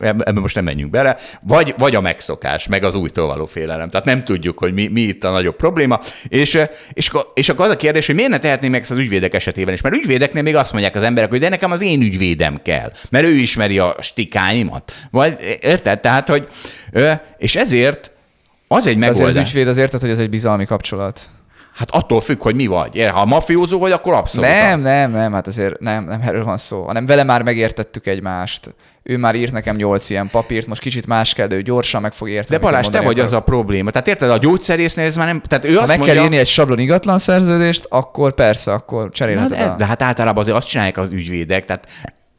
ebben most nem menjünk bele. Vagy, vagy a megszokás, meg az újtól való félelem. Tehát nem tudjuk, hogy mi, mi itt a nagyobb probléma. És, és, és akkor az a kérdés, hogy miért ne tehetnénk meg ezt az ügyvédek esetében is? Mert ügyvédeknél még azt mondják az emberek, hogy de nekem az én ügyvédem kell, mert ő ismeri a stikáimat. Vagy, érted? Tehát, hogy... És ezért az egy megoldás. az ügyvéd azért, hogy ez egy bizalmi kapcsolat. Hát attól függ, hogy mi vagy. Ha mafiózó vagy, akkor abszolút Nem, az. nem, nem, hát azért nem, nem erről van szó, hanem vele már megértettük egymást. Ő már írt nekem nyolc ilyen papírt, most kicsit más kell, de ő gyorsan meg fog érteni. De Balázs, te vagy akarok. az a probléma. Tehát érted, a gyógyszerésznél ez már nem... Tehát ő ha azt meg mondja, kell írni egy sablon ingatlan szerződést, akkor persze, akkor cserélheted de, de hát általában azért azt csinálják az ügyvédek, tehát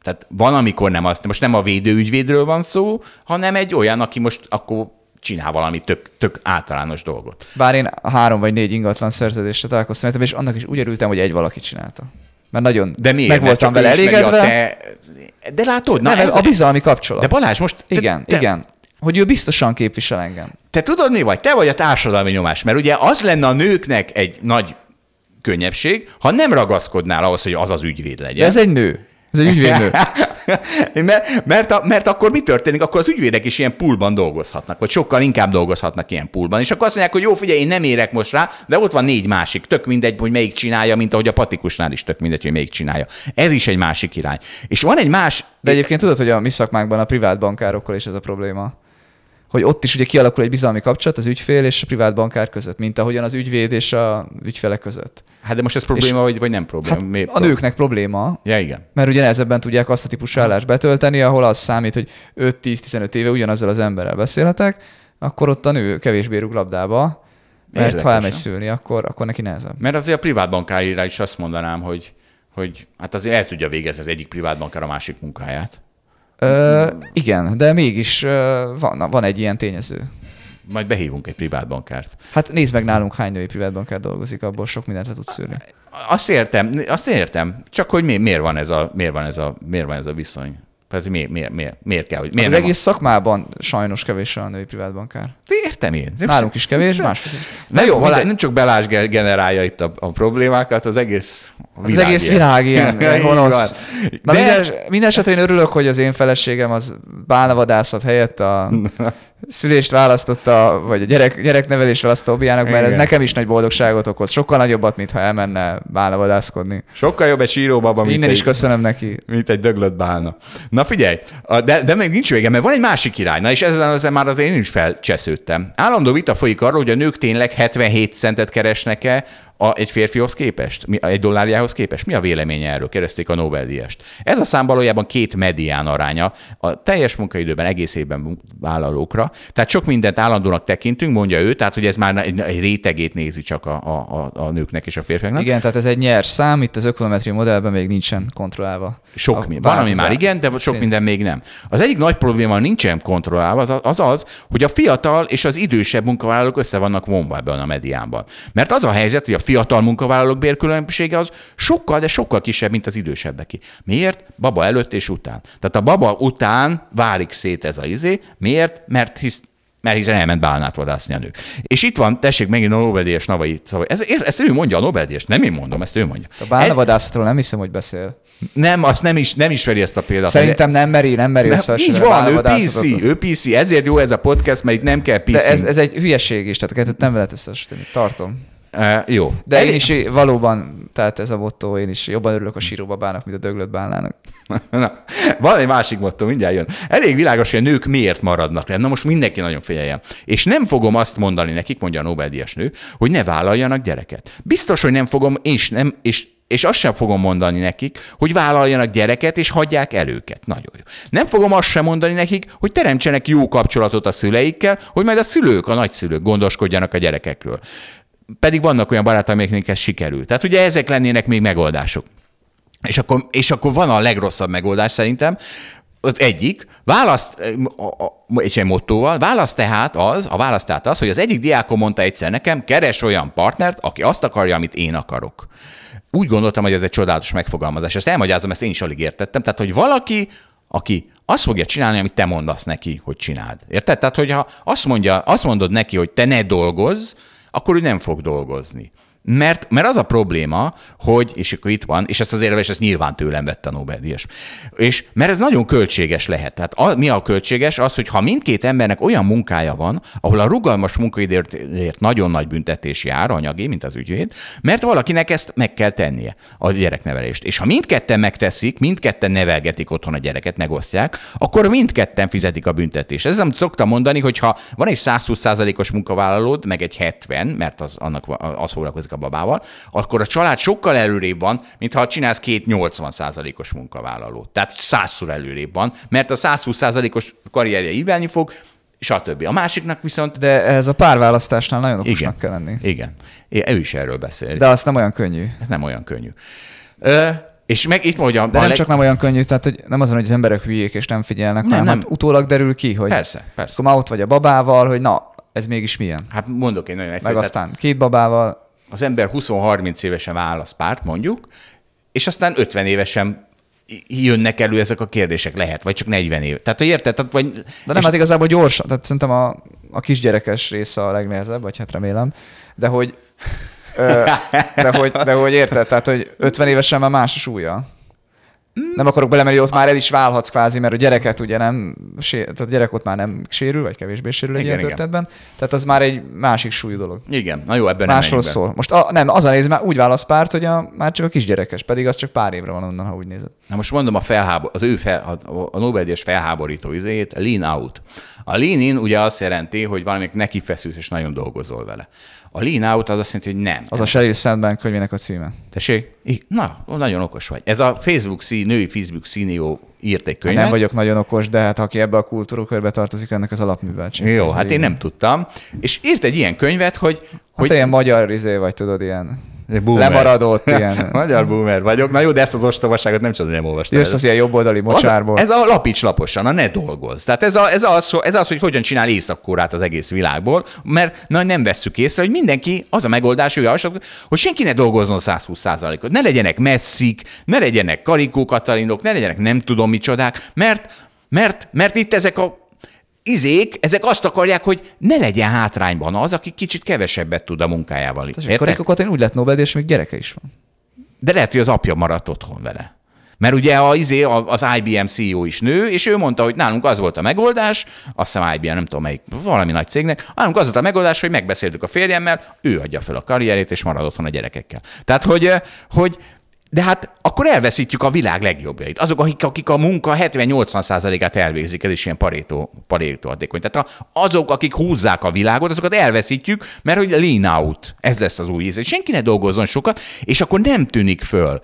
tehát van, amikor nem azt, most nem a védőügyvédről van szó, hanem egy olyan, aki most akkor csinál valami tök, tök általános dolgot. Bár én három vagy négy ingatlan szerződésre találkoztam, és annak is úgy örültem, hogy egy valaki csinálta. Mert nagyon de miért? meg voltam vele elégedve. Te... De látod, na nem, ez a bizalmi kapcsolat. De Balázs, most... Te, igen, te... igen. Hogy ő biztosan képvisel engem. Te tudod mi vagy? Te vagy a társadalmi nyomás. Mert ugye az lenne a nőknek egy nagy könnyebbség, ha nem ragaszkodnál ahhoz, hogy az az ügyvéd legyen. De ez egy nő. Ez egy ügyvédnő. mert, mert, a, mert akkor mi történik? Akkor az ügyvédek is ilyen poolban dolgozhatnak, vagy sokkal inkább dolgozhatnak ilyen poolban. És akkor azt mondják, hogy jó, figyelj, én nem érek most rá, de ott van négy másik, tök mindegy, hogy melyik csinálja, mint ahogy a patikusnál is tök mindegy, hogy melyik csinálja. Ez is egy másik irány. És van egy más... De egyébként tudod, hogy a mi szakmánkban a privát bankárokkal is ez a probléma hogy ott is ugye kialakul egy bizalmi kapcsolat az ügyfél és a privát bankár között, mint ahogyan az ügyvéd és a ügyfelek között. Hát de most ez probléma, és vagy, vagy nem probléma? Hát a probléma? nőknek probléma. Ja, igen. Mert ugye nehezebben tudják azt a típusú állást betölteni, ahol az számít, hogy 5-10-15 éve ugyanazzal az emberrel beszélhetek, akkor ott a nő kevésbé rúg labdába, mert Érdekes, ha elmegy szülni, akkor, akkor neki nehezebb. Mert azért a privát bankárira is azt mondanám, hogy, hogy hát azért el tudja végezni az egyik privát bankár a másik munkáját. Ö, igen, de mégis van, van egy ilyen tényező. Majd behívunk egy privát bankárt. Hát nézd meg nálunk, hány női privát bankár dolgozik, abból sok mindent le tudsz szűrni. Azt értem, azt értem. Csak hogy mi, miért, van ez a, miért, van ez a, miért van ez a viszony? Tehát miért, miért, miért, miért kell, hogy miért Az egész a... szakmában sajnos kevés a női privátbankár. bankár. De értem én. Nem Nálunk is kevés, más. Na jó, valá, nem csak Belás generálja itt a, a problémákat, az egész világ Az egész világ ilyen, ilyen gonosz. Na De... minden, minden esetre én örülök, hogy az én feleségem az bálnavadászat helyett a szülést választotta, vagy a gyerek, gyereknevelés választotta Obiának, mert Igen. ez nekem is nagy boldogságot okoz. Sokkal nagyobbat, mintha elmenne bálnavadászkodni. Sokkal jobb egy síróbaba, mint Innen egy, is köszönöm neki. Mint egy döglött bálna. Na figyelj, de, de még nincs vége, mert van egy másik király. Na és ezen az már az én is felcsesződtem. Állandó vita folyik arról, hogy a nők tényleg 77 centet keresnek-e, a, egy férfihoz képest, mi, egy dollárjához képest. Mi a véleménye erről? Kérdezték a Nobel-díjast. Ez a szám valójában két medián aránya a teljes munkaidőben, egész évben vállalókra. Tehát sok mindent állandónak tekintünk, mondja ő, tehát hogy ez már egy, egy rétegét nézi csak a, a, a nőknek és a férfiaknak. Igen, tehát ez egy nyers szám, itt az ökonometri modellben még nincsen kontrollálva. Sok a, mi, van, ami már igen, de sok minden még nem. Az egyik nagy probléma nincsen kontrollálva, az az, az hogy a fiatal és az idősebb munkavállalók össze vannak vonva ebben a mediánban. Mert az a helyzet, hogy a fiatal munkavállalók bérkülönbsége az sokkal, de sokkal kisebb, mint az idősebbeké. Miért? Baba előtt és után. Tehát a baba után válik szét ez a izé. Miért? Mert hisz, mert hiszen elment bálnát vadászni a nő. És itt van, tessék megint a Nobel-díjas Navai szava. Ez, ezt ő mondja, a Nobel-díjas, nem én mondom, ezt ő mondja. A bálnavadászatról nem hiszem, hogy beszél. Nem, azt nem, is, nem ismeri ezt a példát. Szerintem nem meri, nem meri összehasonlítani. Így van, ő PC, ő PC, ezért jó ez a podcast, mert itt nem kell PC. De ez, ez egy hülyeség is, tehát a kettőt nem lehet összehasonlítani, tartom. E, jó. De Elég... én is valóban, tehát ez a motto, én is jobban örülök a síróbabának, mint a döglött bálnának. Na, van egy másik motto, mindjárt jön. Elég világos, hogy a nők miért maradnak le. Na most mindenki nagyon figyeljen. És nem fogom azt mondani nekik, mondja a nobel nő, hogy ne vállaljanak gyereket. Biztos, hogy nem fogom, és nem, és és azt sem fogom mondani nekik, hogy vállaljanak gyereket, és hagyják el őket. Nagyon jó. Nem fogom azt sem mondani nekik, hogy teremtsenek jó kapcsolatot a szüleikkel, hogy majd a szülők, a nagyszülők gondoskodjanak a gyerekekről pedig vannak olyan barátaim, amiknek ez sikerült. Tehát ugye ezek lennének még megoldások. És akkor, és akkor van a legrosszabb megoldás szerintem, az egyik, választ, és egy mottóval, válasz tehát az, a választ tehát az, hogy az egyik diákom mondta egyszer nekem, keres olyan partnert, aki azt akarja, amit én akarok. Úgy gondoltam, hogy ez egy csodálatos megfogalmazás. Ezt elmagyarázom, ezt én is alig értettem. Tehát, hogy valaki, aki azt fogja csinálni, amit te mondasz neki, hogy csináld. Érted? Tehát, hogyha azt, mondja, azt mondod neki, hogy te ne dolgozz, akkor ő nem fog dolgozni. Mert, mert az a probléma, hogy, és akkor itt van, és ezt az és ezt nyilván tőlem vette a Nobel-díjas. És mert ez nagyon költséges lehet. Tehát a, mi a költséges? Az, hogy ha mindkét embernek olyan munkája van, ahol a rugalmas munkaidért nagyon nagy büntetés jár, anyagi, mint az ügyvéd, mert valakinek ezt meg kell tennie, a gyereknevelést. És ha mindketten megteszik, mindketten nevelgetik otthon a gyereket, megosztják, akkor mindketten fizetik a büntetést. Ez amit szoktam mondani, hogy ha van egy 120%-os munkavállalód, meg egy 70, mert az, annak, az foglalkozik a babával, akkor a család sokkal előrébb van, mint ha csinálsz két 80%-os munkavállalót. Tehát százszor előrébb van, mert a 120%-os karrierje ívelni fog, stb. A másiknak viszont... De ez a párválasztásnál nagyon okosnak igen, kell lenni. Igen. Én, ő is erről beszél. De azt nem olyan könnyű. Ez nem olyan könnyű. Ö, és meg itt mondja, De nem leg... csak nem olyan könnyű, tehát hogy nem azon, hogy az emberek hülyék és nem figyelnek, nem, hanem nem. Hát utólag derül ki, hogy... Persze, persze. Akkor már ott vagy a babával, hogy na, ez mégis milyen. Hát mondok én nagyon egyszerűen. Meg aztán tehát... két babával, az ember 20-30 évesen válasz párt, mondjuk, és aztán 50 évesen jönnek elő ezek a kérdések, lehet, vagy csak 40 év. Tehát, hogy érted? Tehát, vagy, De nem, és... hát igazából gyors, tehát szerintem a, a kisgyerekes része a legnehezebb, vagy hát remélem, de hogy, ö, de hogy, de hogy érted, tehát, hogy 50 évesen már más a súlya. Mm. Nem akarok belemenni, ott már el is válhatsz kvázi, mert a gyereket ugye nem, tehát a gyerek ott már nem sérül, vagy kevésbé sérül egy igen, ilyen igen. Tehát az már egy másik súlyú dolog. Igen, na jó, ebben Másról nem szól. Be. Most a, nem, az a néz, már úgy válasz párt, hogy a, már csak a kisgyerekes, pedig az csak pár évre van onnan, ha úgy nézed. Na most mondom a felhábor, az ő fel, a Nobel-díjas felháborító izéjét, lean out. A lean in ugye azt jelenti, hogy valaminek neki feszült, és nagyon dolgozol vele. A lean out az azt jelenti, hogy nem. Az nem a Sheryl Sandman könyvének a címe. Tessék? Na, nagyon okos vagy. Ez a Facebook szí, női Facebook színió írt egy hát könyvet. Hát nem vagyok nagyon okos, de hát aki ebbe a kultúrkörbe tartozik, ennek az alapműveltség. Jó, hát én nem tudtam. És írt egy ilyen könyvet, hogy... Hát hogy... ilyen magyar rizé vagy, tudod, ilyen Boomer. Lemaradott ilyen. Magyar boomer vagyok. Na jó, de ezt az ostobaságot nem csak nem olvastam. Jössz az ilyen jobboldali mocsárból. Az, ez a lapics laposan, a ne dolgoz. Tehát ez, a, ez, az, ez az, hogy hogyan csinál északkorát az egész világból, mert na, nem vesszük észre, hogy mindenki, az a megoldás, hogy, javaslat, hogy senki ne dolgozzon 120%-ot. Ne legyenek messzik, ne legyenek karikó katalinok, ne legyenek nem tudom micsodák, mert, mert, mert itt ezek a izék, ezek azt akarják, hogy ne legyen hátrányban az, aki kicsit kevesebbet tud a munkájával. Karikokat én úgy lett Nobel, és még gyereke is van. De lehet, hogy az apja maradt otthon vele. Mert ugye a, izé, az IBM CEO is nő, és ő mondta, hogy nálunk az volt a megoldás, azt hiszem IBM, nem tudom melyik, valami nagy cégnek, nálunk az volt a megoldás, hogy megbeszéltük a férjemmel, ő adja fel a karrierét, és marad otthon a gyerekekkel. Tehát, hogy, hogy de hát akkor elveszítjük a világ legjobbjait. Azok, akik, akik a munka 70-80%-át elvégzik, ez is ilyen parétó, parétó adékony. Tehát azok, akik húzzák a világot, azokat elveszítjük, mert hogy lean out, ez lesz az új íz. Senki ne dolgozzon sokat, és akkor nem tűnik föl,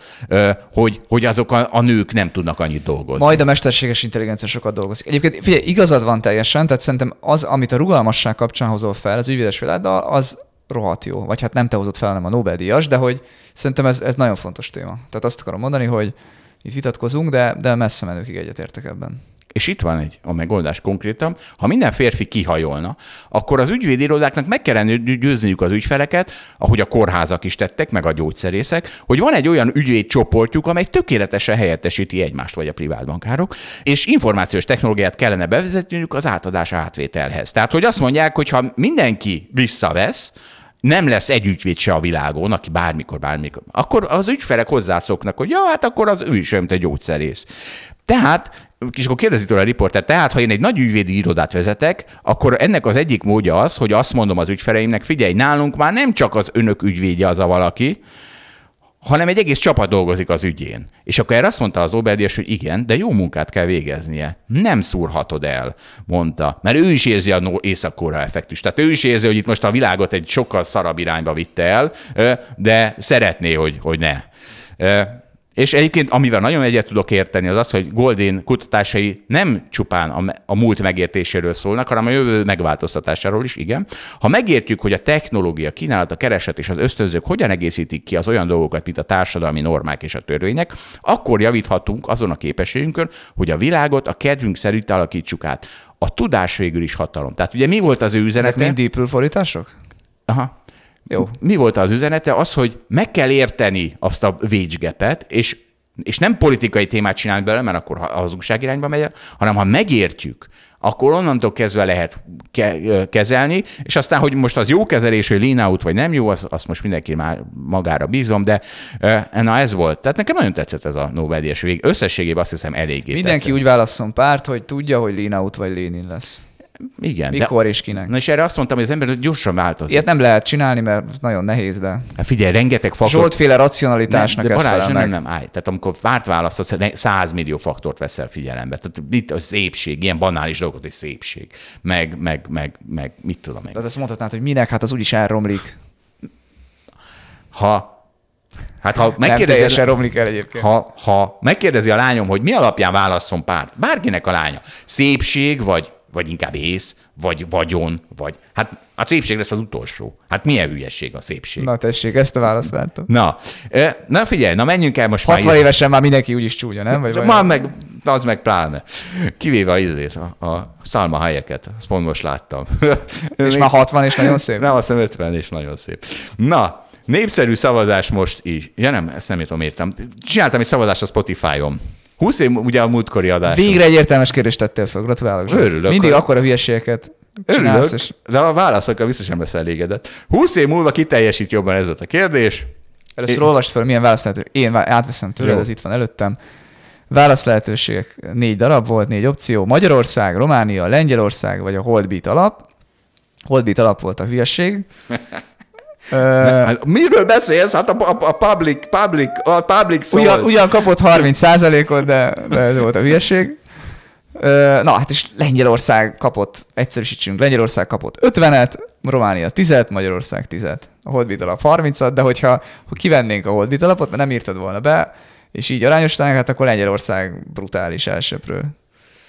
hogy, hogy azok a, a nők nem tudnak annyit dolgozni. Majd a mesterséges intelligencia sokat dolgozik. Egyébként figyelj, igazad van teljesen, tehát szerintem az, amit a rugalmasság kapcsán hozol fel az ügyvédes világ, az rohadt jó. Vagy hát nem te hozott fel, hanem a Nobel-díjas, de hogy szerintem ez, ez nagyon fontos téma. Tehát azt akarom mondani, hogy itt vitatkozunk, de, de messze menőkig egyetértek ebben. És itt van egy a megoldás konkrétan. Ha minden férfi kihajolna, akkor az ügyvédirodáknak meg kellene győzniük az ügyfeleket, ahogy a kórházak is tettek, meg a gyógyszerészek, hogy van egy olyan ügyvédcsoportjuk, amely tökéletesen helyettesíti egymást, vagy a bankárok, és információs technológiát kellene bevezetniük az átadás átvételhez. Tehát, hogy azt mondják, hogy ha mindenki visszavesz, nem lesz egy ügyvéd se a világon, aki bármikor, bármikor, akkor az ügyfelek hozzászoknak, hogy ja, hát akkor az ő is olyan, mint egy gyógyszerész. Tehát és akkor kérdezi tőle a riporter, tehát ha én egy nagy ügyvédi irodát vezetek, akkor ennek az egyik módja az, hogy azt mondom az ügyfeleimnek, figyelj, nálunk már nem csak az önök ügyvédje az a valaki, hanem egy egész csapat dolgozik az ügyén. És akkor erre azt mondta az Oberdias, hogy igen, de jó munkát kell végeznie. Nem szúrhatod el, mondta. Mert ő is érzi a észak effektust. Tehát ő is érzi, hogy itt most a világot egy sokkal szarabb irányba vitte el, de szeretné, hogy, hogy ne. És egyébként, amivel nagyon egyet tudok érteni, az az, hogy Goldin kutatásai nem csupán a, a múlt megértéséről szólnak, hanem a jövő megváltoztatásáról is, igen. Ha megértjük, hogy a technológia a kereset és az ösztönzők hogyan egészítik ki az olyan dolgokat, mint a társadalmi normák és a törvények, akkor javíthatunk azon a képességünkön, hogy a világot a kedvünk szerint alakítsuk át. A tudás végül is hatalom. Tehát ugye mi volt az ő üzenete? Ezek mind Aha. Jó. Mi volt az üzenete? Az, hogy meg kell érteni azt a vécsgepet, és, és nem politikai témát csinálni belőle, mert akkor a hazugság irányba megy el, hanem ha megértjük, akkor onnantól kezdve lehet ke- kezelni, és aztán, hogy most az jó kezelés, hogy lean out, vagy nem jó, azt, az most mindenki már magára bízom, de na ez volt. Tehát nekem nagyon tetszett ez a Nobel-díjas vég. Összességében azt hiszem eléggé Mindenki tetszett. úgy válaszol párt, hogy tudja, hogy lean out vagy lean in lesz. Igen. Mikor de, és kinek. Na és erre azt mondtam, hogy az ember gyorsan változik. Ilyet nem lehet csinálni, mert nagyon nehéz, de... Hát figyelj, rengeteg faktor... Zsoltféle racionalitásnak nem, de Balázs, nem, nem, nem, állj. Tehát amikor várt az 100 millió faktort veszel figyelembe. Tehát itt a szépség, ilyen banális dolgot, hogy szépség. Meg, meg, meg, meg, mit tudom én. De azt mondhatnád, hogy minek, hát az úgyis elromlik. Ha Hát ha megkérdezi, nem romlik el egyébként. Ha, ha megkérdezi a lányom, hogy mi alapján válaszom párt, bárkinek a lánya, szépség vagy vagy inkább ész, vagy vagyon, vagy... Hát a hát szépség lesz az utolsó. Hát milyen hülyeség a szépség? Na tessék, ezt a választ vártam. Na, na figyelj, na menjünk el most 60 már. 60 izé- évesen már mindenki úgyis csúnya, nem? Vagy már meg, az meg pláne. Kivéve az izét, a, a Salma helyeket, azt pont most láttam. És már 60 és nagyon szép? Nem, azt hiszem 50 és nagyon szép. Na, népszerű szavazás most is. Ja nem, ezt nem értem, értem. Csináltam egy szavazást a Spotify-on 20 év ugye a múltkori adás. Végre egy értelmes kérdést tettél fel, gratulálok. Örülök. Mindig akkor a hülyeségeket Örülök, és... de a válaszokkal biztos nem lesz elégedett. 20 év múlva kiteljesít jobban ez volt a kérdés. Először én... olvasd fel, milyen válasz lehető? Én átveszem tőled, ez itt van előttem. Válasz lehetőségek négy darab volt, négy opció. Magyarország, Románia, Lengyelország vagy a Holdbeat alap. Holdbeat alap volt a hülyeség. Hát, miről beszélsz? Hát a, a, a public, public, a public szólt. Ugyan, ugyan kapott 30%-ot, de, de ez volt a hülyeség. Na, hát és Lengyelország kapott, egyszerűsítsünk, Lengyelország kapott 50-et, Románia 10-et, Magyarország 10-et. A holdbit alap 30-at, de hogyha ha kivennénk a holdbit alapot, mert nem írtad volna be, és így arányos hát akkor Lengyelország brutális elsőpről.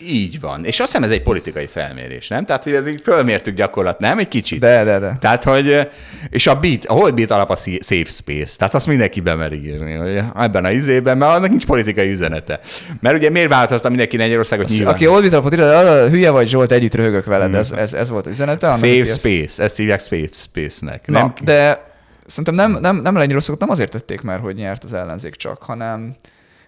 Így van. És azt hiszem ez egy politikai felmérés, nem? Tehát, hogy ez így fölmértük gyakorlat, nem? Egy kicsit. De, de, de. Tehát, hogy, és a beat, a hold beat alap a safe space. Tehát azt mindenki bemeri írni, hogy ebben a izében, mert annak nincs politikai üzenete. Mert ugye miért változta mindenki Lengyelországot nyilván? Aki hold beat alapot ír, arra hülye vagy Zsolt, együtt röhögök veled. Mm. Ez, ez, ez, volt az üzenete. a safe space. Ezt... hívják safe space-nek. Na, nem... de szerintem nem, nem, nem Lengyelországot nem azért tették már, hogy nyert az ellenzék csak, hanem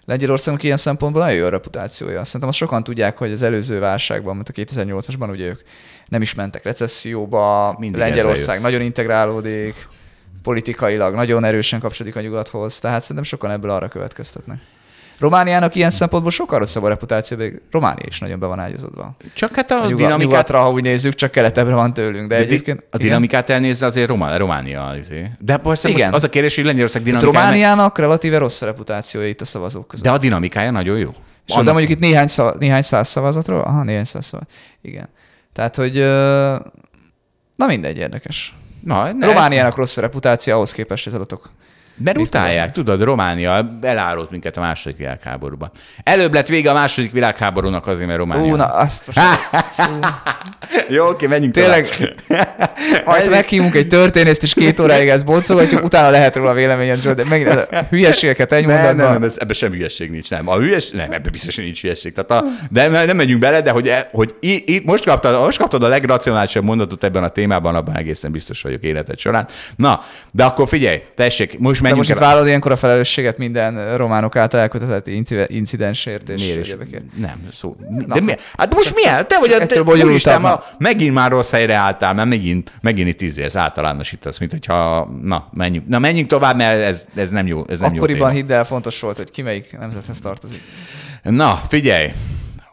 Lengyelországnak ilyen szempontból nagyon jó a reputációja. Szerintem azt sokan tudják, hogy az előző válságban, mint a 2008-asban, ugye ők nem is mentek recesszióba, Mindig Lengyelország nagyon integrálódik, politikailag nagyon erősen kapcsolódik a nyugathoz, tehát szerintem sokan ebből arra következtetnek. Romániának ilyen szempontból sokkal rosszabb a reputáció, még Románia is nagyon be van ágyazodva. Csak hát a, a dinamikát... ha úgy nézzük, csak keletebbre van tőlünk, de, de egyébként... a igen. dinamikát elnézze azért Román, Románia. Azért. De persze igen. most az a kérdés, hogy Lengyelország dinamikája... Hát Romániának relatíve rossz a reputációja itt a szavazók között. De a dinamikája nagyon jó. És Annak... de mondjuk itt néhány, szav, néhány száz szavazatról? Aha, néhány száz szavazat. Igen. Tehát, hogy... Na mindegy, érdekes. Na, ne Romániának ez... rossz a reputáció ahhoz képest az adatok. Mert utálják, tudod, Románia elárult minket a második világháborúban. Előbb lett vége a második világháborúnak azért, mert Románia. Ú, na, azt most... Jó, oké, menjünk Tényleg, majd meghívunk egy történészt, és két óráig ezt boncolgatjuk, utána lehet róla véleményedről, de megint a hülyeségeket egy nem, mondatban. Nem, nem, ez, ebben semmi hülyeség nincs, nem. A hülyes, nem, ebben biztos nincs hülyeség. Tehát a, de nem megyünk bele, de hogy, e- hogy í, í, most, kaptad, most kaptad a legracionálisabb mondatot ebben a témában, abban egészen biztos vagyok életed során. Na, de akkor figyelj, tessék, most menjünk most itt vállalod ilyenkor a felelősséget minden románok által elkötetett incidensért és Miért is? Nem, szó. Na. De mi? Hát most mi el? Te vagy a... Te, úristen, ma megint már rossz helyre álltál, mert megint, megint itt izé, ez általánosítasz, mint hogyha... Na, menjünk, na, menjünk tovább, mert ez, ez nem jó. Ez nem Akkoriban jó hidd el, fontos volt, hogy ki melyik nemzethez tartozik. Na, figyelj,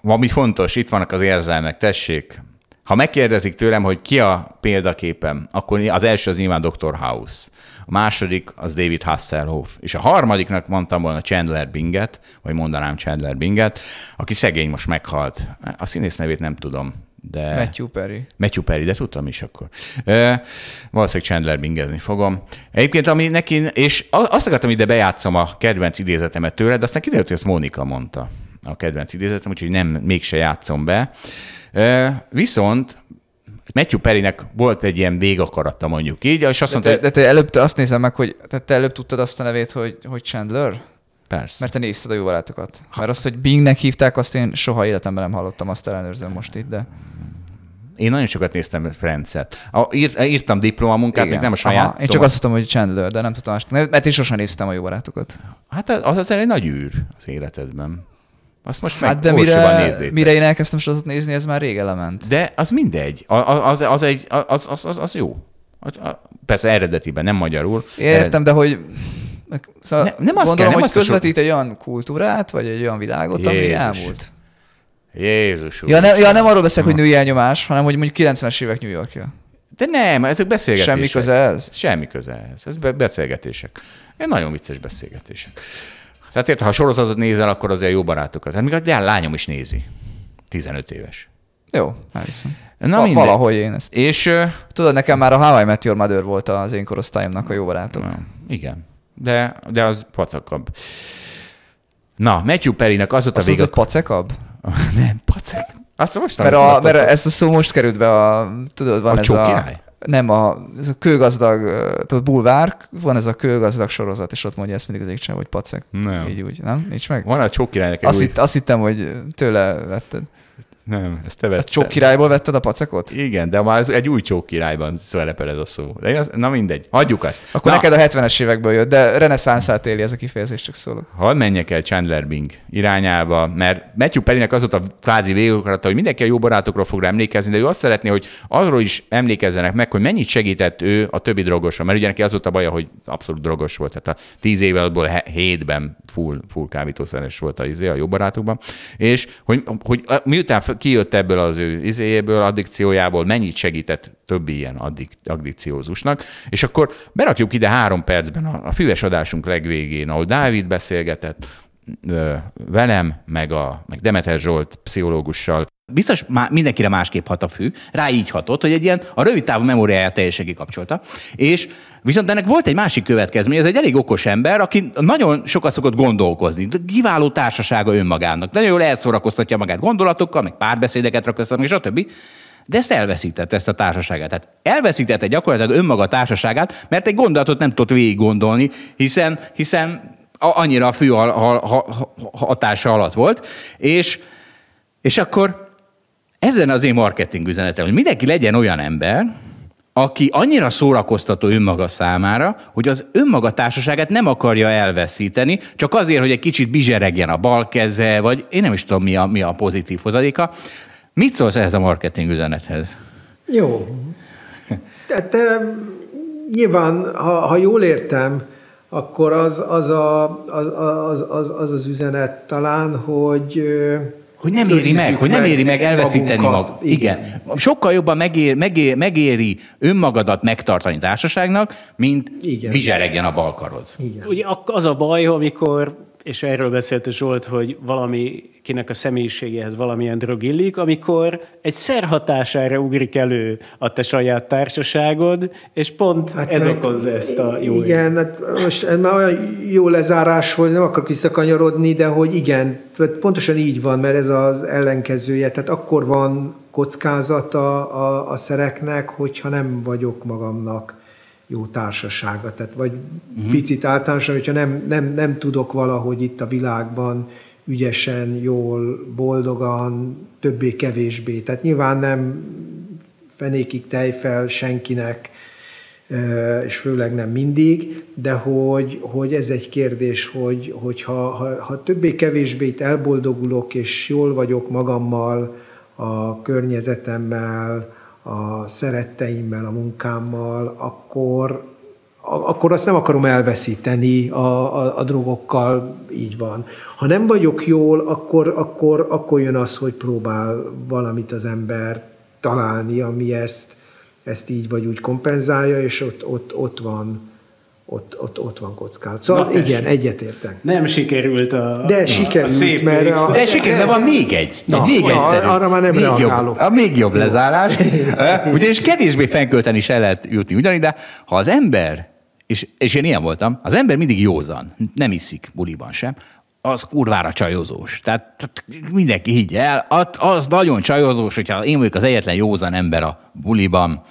valami fontos, itt vannak az érzelmek, tessék. Ha megkérdezik tőlem, hogy ki a példaképem, akkor az első az nyilván Dr. House a második az David Hasselhoff, és a harmadiknak mondtam volna Chandler Binget, vagy mondanám Chandler Binget, aki szegény most meghalt. A színész nevét nem tudom, de... Matthew Perry. Matthew Perry, de tudtam is akkor. E, valószínűleg Chandler bingezni fogom. Egyébként, ami neki, és azt akartam ide bejátszom a kedvenc idézetemet tőled, de aztán kiderült, hogy ezt Mónika mondta a kedvenc idézetem, úgyhogy nem, mégse játszom be. E, viszont Matthew Perrynek volt egy ilyen végakarata mondjuk így, és azt de mondta, te, hogy... De te előbb te azt nézem meg, hogy te, te előbb tudtad azt a nevét, hogy, hogy Chandler? Persze. Mert te nézted a jó barátokat. Mert azt, hogy Bingnek hívták, azt én soha életemben nem hallottam, azt ellenőrzöm most itt, de... Én nagyon sokat néztem Francet. Írt, írtam diplomamunkát, még nem a saját. Aha, én csak azt tudtam, hogy Chandler, de nem tudtam azt, mert én sosem néztem a jó barátokat. Hát az azért egy nagy űr az életedben. Azt most hát meg de mire, nézzétek. mire én elkezdtem sorozatot nézni, ez már rég element. De az mindegy. Az, az, az, egy, az, az, az, az jó. Persze eredetiben, nem magyarul. Értem, Ered... de hogy szóval ne, nem azt gondolom, kell, nem hogy azt közvetít so... egy olyan kultúrát, vagy egy olyan világot, Jézus. ami elmúlt. Jézus ja, nem, ja, nem arról beszélek, hogy női elnyomás, hanem hogy mondjuk 90-es évek New Yorkja. De nem, ezek beszélgetések. Semmi köze ez? Semmi köze ez. Ez beszélgetések. Nagyon vicces beszélgetések. Tehát érted, ha sorozatot nézel, akkor azért jó barátok az. Hát még a gyár lányom is nézi. 15 éves. Jó, elhiszem. Hát Na Va- Valahogy én ezt. És... Tudod, nekem már a Hawaii Meteor Mother volt az én korosztályomnak a jó barátom. Uh, igen, de, de az pacakabb. Na, Matthew nek az ott a vége. pacekabb? Nem, pacek. Azt most Mert, a, mert ezt a szó most került be a, tudod, van a ez csókirály? a nem a, ez a kőgazdag, tudod, bulvár, van ez a kőgazdag sorozat, és ott mondja ezt mindig az égcsáv, hogy pacek. Nem. Így úgy, nem? Nincs meg? Van a csókirányok. Azt, hitt, azt hittem, hogy tőle vetted. Nem, ezt te vetted. csók királyból vetted a pacekot? Igen, de már egy új királyban szerepel ez a szó. De az, na mindegy, hagyjuk azt. Akkor na. neked a 70-es évekből jött, de reneszánszát éli ez a kifejezés, csak szólok. Hadd menjek el Chandler Bing irányába, mert Matthew Perrynek az ott a kvázi végokarata, hogy mindenki a jó barátokról fog emlékezni, de ő azt szeretné, hogy arról is emlékezzenek meg, hogy mennyit segített ő a többi drogosra, Mert ugye neki az volt a baja, hogy abszolút drogos volt. Tehát a tíz évvel abból hétben full, full kábítószeres volt a, izé, a jó barátokban. És hogy, hogy miután kijött ebből az ő izéjéből, addikciójából, mennyit segített többi ilyen addik, addikciózusnak, és akkor berakjuk ide három percben a, a füves adásunk legvégén, ahol Dávid beszélgetett, velem, meg, a, meg Demeter Zsolt pszichológussal. Biztos má, mindenkire másképp hat a fű, rá így hatott, hogy egy ilyen a rövid távú memóriáját teljesen kikapcsolta, és Viszont ennek volt egy másik következmény, ez egy elég okos ember, aki nagyon sokat szokott gondolkozni. Kiváló társasága önmagának. Nagyon jól elszórakoztatja magát gondolatokkal, meg párbeszédeket rak össze, meg stb. De ezt elveszítette, ezt a társaságát. Tehát elveszítette gyakorlatilag önmaga társaságát, mert egy gondolatot nem tudott végig gondolni, hiszen, hiszen annyira a fű hatása alatt volt. És, és akkor ezen az én marketing üzenetem, hogy mindenki legyen olyan ember, aki annyira szórakoztató önmaga számára, hogy az önmaga társaságát nem akarja elveszíteni, csak azért, hogy egy kicsit bizseregjen a bal keze, vagy én nem is tudom, mi a, mi a pozitív hozadéka. Mit szólsz ehhez a marketing üzenethez? Jó. Tehát nyilván, ha, ha jól értem, akkor az az, a, az, az, az, az az üzenet talán, hogy hogy nem éri meg, hogy nem éri meg elveszíteni magunkat. Igen. Igen. Sokkal jobban megér, megér, megéri önmagadat megtartani társaságnak, mint Igen. bizseregjen a balkarod. Igen. Ugye az a baj, amikor és erről beszélt Zsolt, hogy valamikinek a személyiségéhez valamilyen drog illik, amikor egy szerhatására ugrik elő a te saját társaságod, és pont hát ez meg, okozza ezt a jó. Igen, hát most ez már olyan jó lezárás, hogy nem akarok visszakanyarodni, de hogy igen, pontosan így van, mert ez az ellenkezője, tehát akkor van kockázata a, a szereknek, hogyha nem vagyok magamnak jó társasága. Tehát vagy uh-huh. picit általánosan, hogyha nem, nem, nem tudok valahogy itt a világban ügyesen, jól, boldogan, többé-kevésbé. Tehát nyilván nem fenékig tejfel senkinek, és főleg nem mindig, de hogy, hogy ez egy kérdés, hogy, hogy ha, ha, ha többé-kevésbé itt elboldogulok, és jól vagyok magammal, a környezetemmel, a szeretteimmel, a munkámmal, akkor, akkor azt nem akarom elveszíteni a, a, a drogokkal, így van. Ha nem vagyok jól, akkor, akkor, akkor jön az, hogy próbál valamit az ember találni, ami ezt, ezt így vagy úgy kompenzálja, és ott, ott, ott van ott, ott, ott van kockázat. Szóval Na, igen, egyetértek. Nem sikerült a, de a, sikerült, a szép mert a, De sikerült, de van még egy. Na, egy még egy, egyszerű. Arra már nem még reagálok. Jobb, a még jobb lezárás. Ugye, és kevésbé fenkölten is el lehet jutni ugyanígy, de ha az ember, és, és én ilyen voltam, az ember mindig józan, nem iszik buliban sem, az kurvára csajozós. Tehát mindenki higgy el, az nagyon csajozós, hogyha én vagyok az egyetlen józan ember a buliban.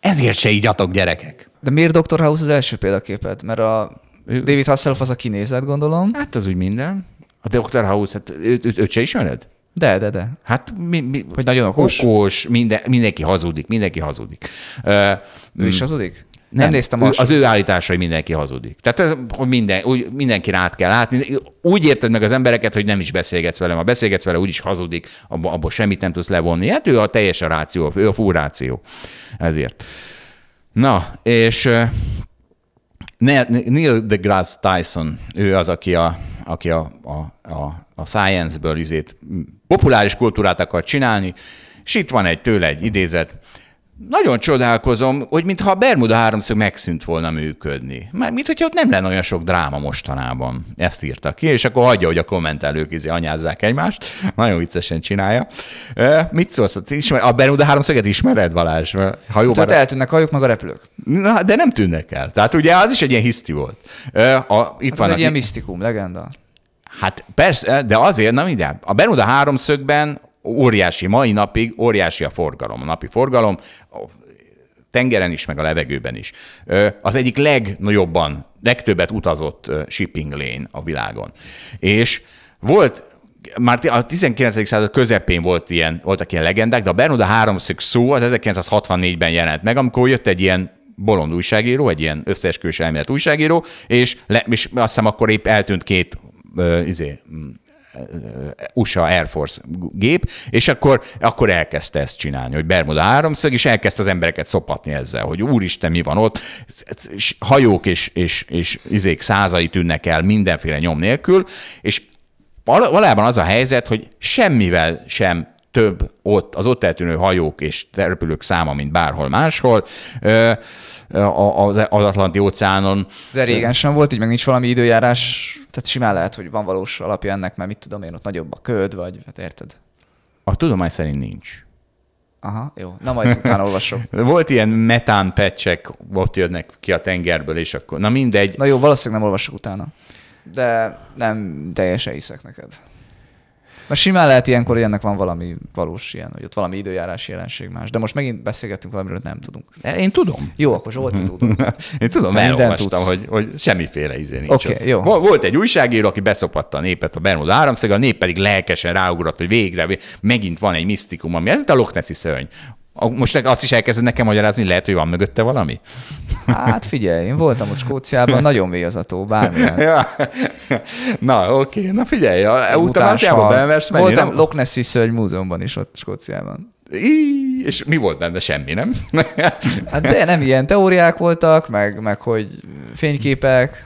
Ezért se így gyerekek. De miért Dr. House az első példaképed? Mert a David Hasselhoff az a kinézet, gondolom. Hát az úgy minden. A Dr. House, hát ő ő ő se ismered? De, de, de. Hát mi, mi, hogy nagyon okos. Okos, minden, mindenki hazudik, mindenki hazudik. Uh, ő is mm. hazudik? Nem, nem néztem ő, az ő állításai mindenki hazudik. Tehát hogy minden, úgy, mindenki át kell látni. Úgy érted meg az embereket, hogy nem is beszélgetsz velem. Ha beszélgetsz vele, úgyis hazudik, abból, abból semmit nem tudsz levonni. Hát ő a a ráció, ő a fúráció. Ezért. Na, és Neil deGrasse Tyson, ő az, aki a, aki a, a, a, a science-ből izét populáris kultúrát akar csinálni, és itt van egy tőle egy idézet, nagyon csodálkozom, hogy mintha a Bermuda háromszög megszűnt volna működni. Már mint hogyha ott nem lenne olyan sok dráma mostanában. Ezt írta ki, és akkor hagyja, hogy a kommentelők izé anyázzák egymást. Nagyon viccesen csinálja. E, mit szólsz? Ismer, a Bermuda háromszöget ismered, Ha jó, Tehát eltűnnek hajók, meg a repülők. Na, de nem tűnnek el. Tehát ugye az is egy ilyen hiszti volt. E, a, itt hát van ez egy ilyen misztikum, legenda. Hát persze, de azért, nem mindjárt. A Bermuda háromszögben óriási mai napig, óriási a forgalom, a napi forgalom, a tengeren is, meg a levegőben is. Az egyik legnagyobban, legtöbbet utazott shipping lane a világon. És volt már a 19. század közepén volt ilyen, voltak ilyen legendák, de a Bermuda háromszög szó az 1964-ben jelent meg, amikor jött egy ilyen bolond újságíró, egy ilyen összeesküvés elmélet újságíró, és, le, és azt hiszem akkor épp eltűnt két ö, izé, USA Air Force gép, és akkor, akkor elkezdte ezt csinálni, hogy Bermuda háromszög, és elkezdte az embereket szopatni ezzel, hogy úristen, mi van ott, és hajók és, és, és izék százai tűnnek el mindenféle nyom nélkül, és valójában az a helyzet, hogy semmivel sem több ott, az ott eltűnő hajók és repülők száma, mint bárhol máshol az Atlanti óceánon. De régen sem volt, így meg nincs valami időjárás, tehát simán lehet, hogy van valós alapja ennek, mert mit tudom én, ott nagyobb a köd, vagy hát érted? A tudomány szerint nincs. Aha, jó. Na majd utána olvasom. Volt ilyen metán pecsek, ott jönnek ki a tengerből, és akkor, na mindegy. Na jó, valószínűleg nem olvasok utána. De nem teljesen hiszek neked. Mert simán lehet ilyenkor, ennek van valami valós ilyen, hogy ott valami időjárás jelenség más. De most megint beszélgettünk valamiről, nem tudunk. Én tudom. Jó, akkor Zsolti tudom. Én tudom, elolvastam, hogy, hogy semmiféle izé nincs. Okay, jó. Volt egy újságíró, aki beszopatta a népet a Bermuda áramszög, a nép pedig lelkesen ráugrott, hogy végre megint van egy misztikum, ami ez a Loch Nessi szörny. Most azt is elkezded nekem magyarázni, lehet, hogy van mögötte valami? Hát figyelj, én voltam ott Skóciában, nagyon tó, bármilyen. Ja. Na, oké, na figyelj, a utamáciába bemersz menni. Voltam nem? Loch Nessi Szörny Múzeumban is ott Skóciában. Í, és mi volt benne? Semmi, nem? Hát de nem ilyen teóriák voltak, meg, meg hogy fényképek,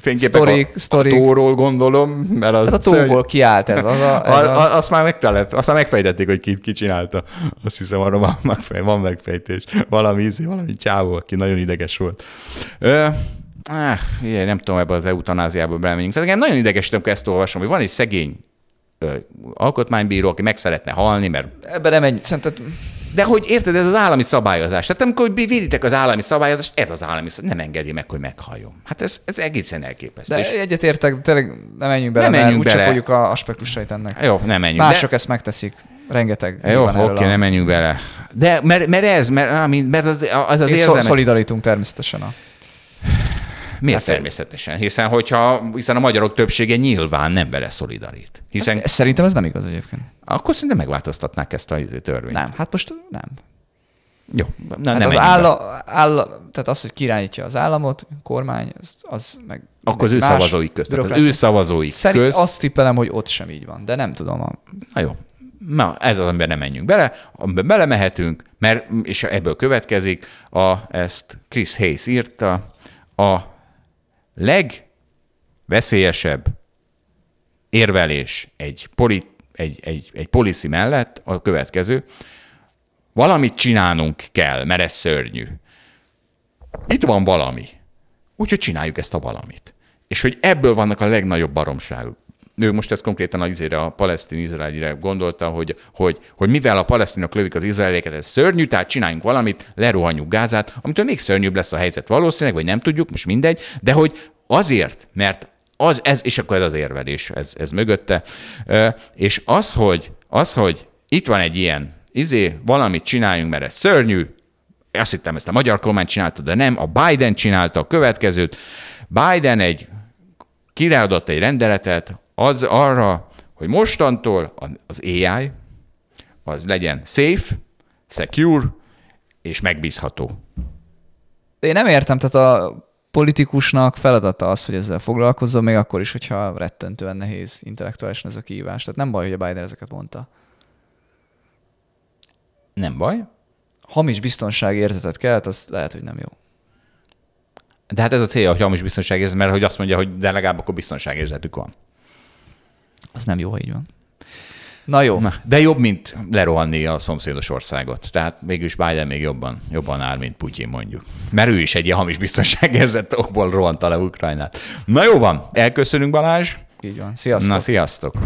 fényképek story a, a tóról gondolom. Mert az, hát a tóból szörny... kiállt ez. Az a, ez a, a, azt már megtalálták, aztán megfejtették, hogy ki, ki csinálta. Azt hiszem, arra van, megfej, van megfejtés. Valami ízé, valami csávó, aki nagyon ideges volt. Ö, áh, ilyen, nem tudom, ebbe az eutanáziába belemegyünk. Tehát engem nagyon idegesítem, ezt olvasom, hogy van egy szegény ö, alkotmánybíró, aki meg szeretne halni, mert... ebben nem egy... Szerinted de hogy érted, ez az állami szabályozás. Tehát amikor véditek az állami szabályozást, ez az állami szabályozás. Nem engedi meg, hogy meghalljon. Hát ez, ez egészen elképesztő. De és egyetértek, tényleg nem menjünk bele, nem menjünk mert bele. fogjuk a aspektusait ennek. Jó, nem menjünk. Mások de... ezt megteszik. Rengeteg. Jó, oké, okay, a... nem menjünk bele. De mert, mert ez, mert, mert az az, az és szolidaritunk természetesen a Miért hát természetesen? Hiszen, hogyha, hiszen a magyarok többsége nyilván nem vele szolidarít. Hiszen... Hát, szerintem ez nem igaz egyébként. Akkor szerintem megváltoztatnák ezt a izé törvényt. Nem, hát most nem. Jó. Na, hát nem az álla, álla, tehát az, hogy kirányítja az államot, kormány, az, az meg... Akkor az ő szavazói közt. Tehát az ő szavazói Szerint közt. azt tippelem, hogy ott sem így van, de nem tudom. A... Na jó. Na, ez az, amiben nem menjünk bele, amiben belemehetünk, mert, és ebből következik, a, ezt Chris Hayes írta, a legveszélyesebb érvelés egy, poli, egy, egy, egy policy mellett a következő, valamit csinálnunk kell, mert ez szörnyű. Itt van valami. Úgyhogy csináljuk ezt a valamit. És hogy ebből vannak a legnagyobb baromságok ő most ezt konkrétan az a palesztin-izraelire gondolta, hogy, hogy, hogy mivel a palesztinok lövik az izraelieket, ez szörnyű, tehát csináljunk valamit, lerohanjuk Gázát, amitől még szörnyűbb lesz a helyzet valószínűleg, vagy nem tudjuk, most mindegy, de hogy azért, mert az, ez, és akkor ez az érvelés, ez, ez mögötte. És az, hogy, az, hogy itt van egy ilyen izé, valamit csináljunk, mert ez szörnyű, azt hittem, ezt a magyar kormány csinálta, de nem, a Biden csinálta a következőt. Biden egy kiráadott egy rendeletet, az arra, hogy mostantól az AI az legyen safe, secure és megbízható. Én nem értem, tehát a politikusnak feladata az, hogy ezzel foglalkozzon, még akkor is, hogyha rettentően nehéz intellektuálisan ez a kihívás. Tehát nem baj, hogy a Biden ezeket mondta. Nem baj. Hamis biztonságérzetet kelt, az lehet, hogy nem jó. De hát ez a célja, hogy hamis biztonságérzet, mert hogy azt mondja, hogy de legalább akkor biztonságérzetük van. Az nem jó, ha így van. Na jó, Na, de jobb, mint lerohanni a szomszédos országot. Tehát mégis Biden még jobban, jobban áll, mint Putyin mondjuk. Mert ő is egy ilyen hamis biztonságérzett okból rohanta le Ukrajnát. Na jó van, elköszönünk Balázs. Így van, sziasztok. Na, sziasztok.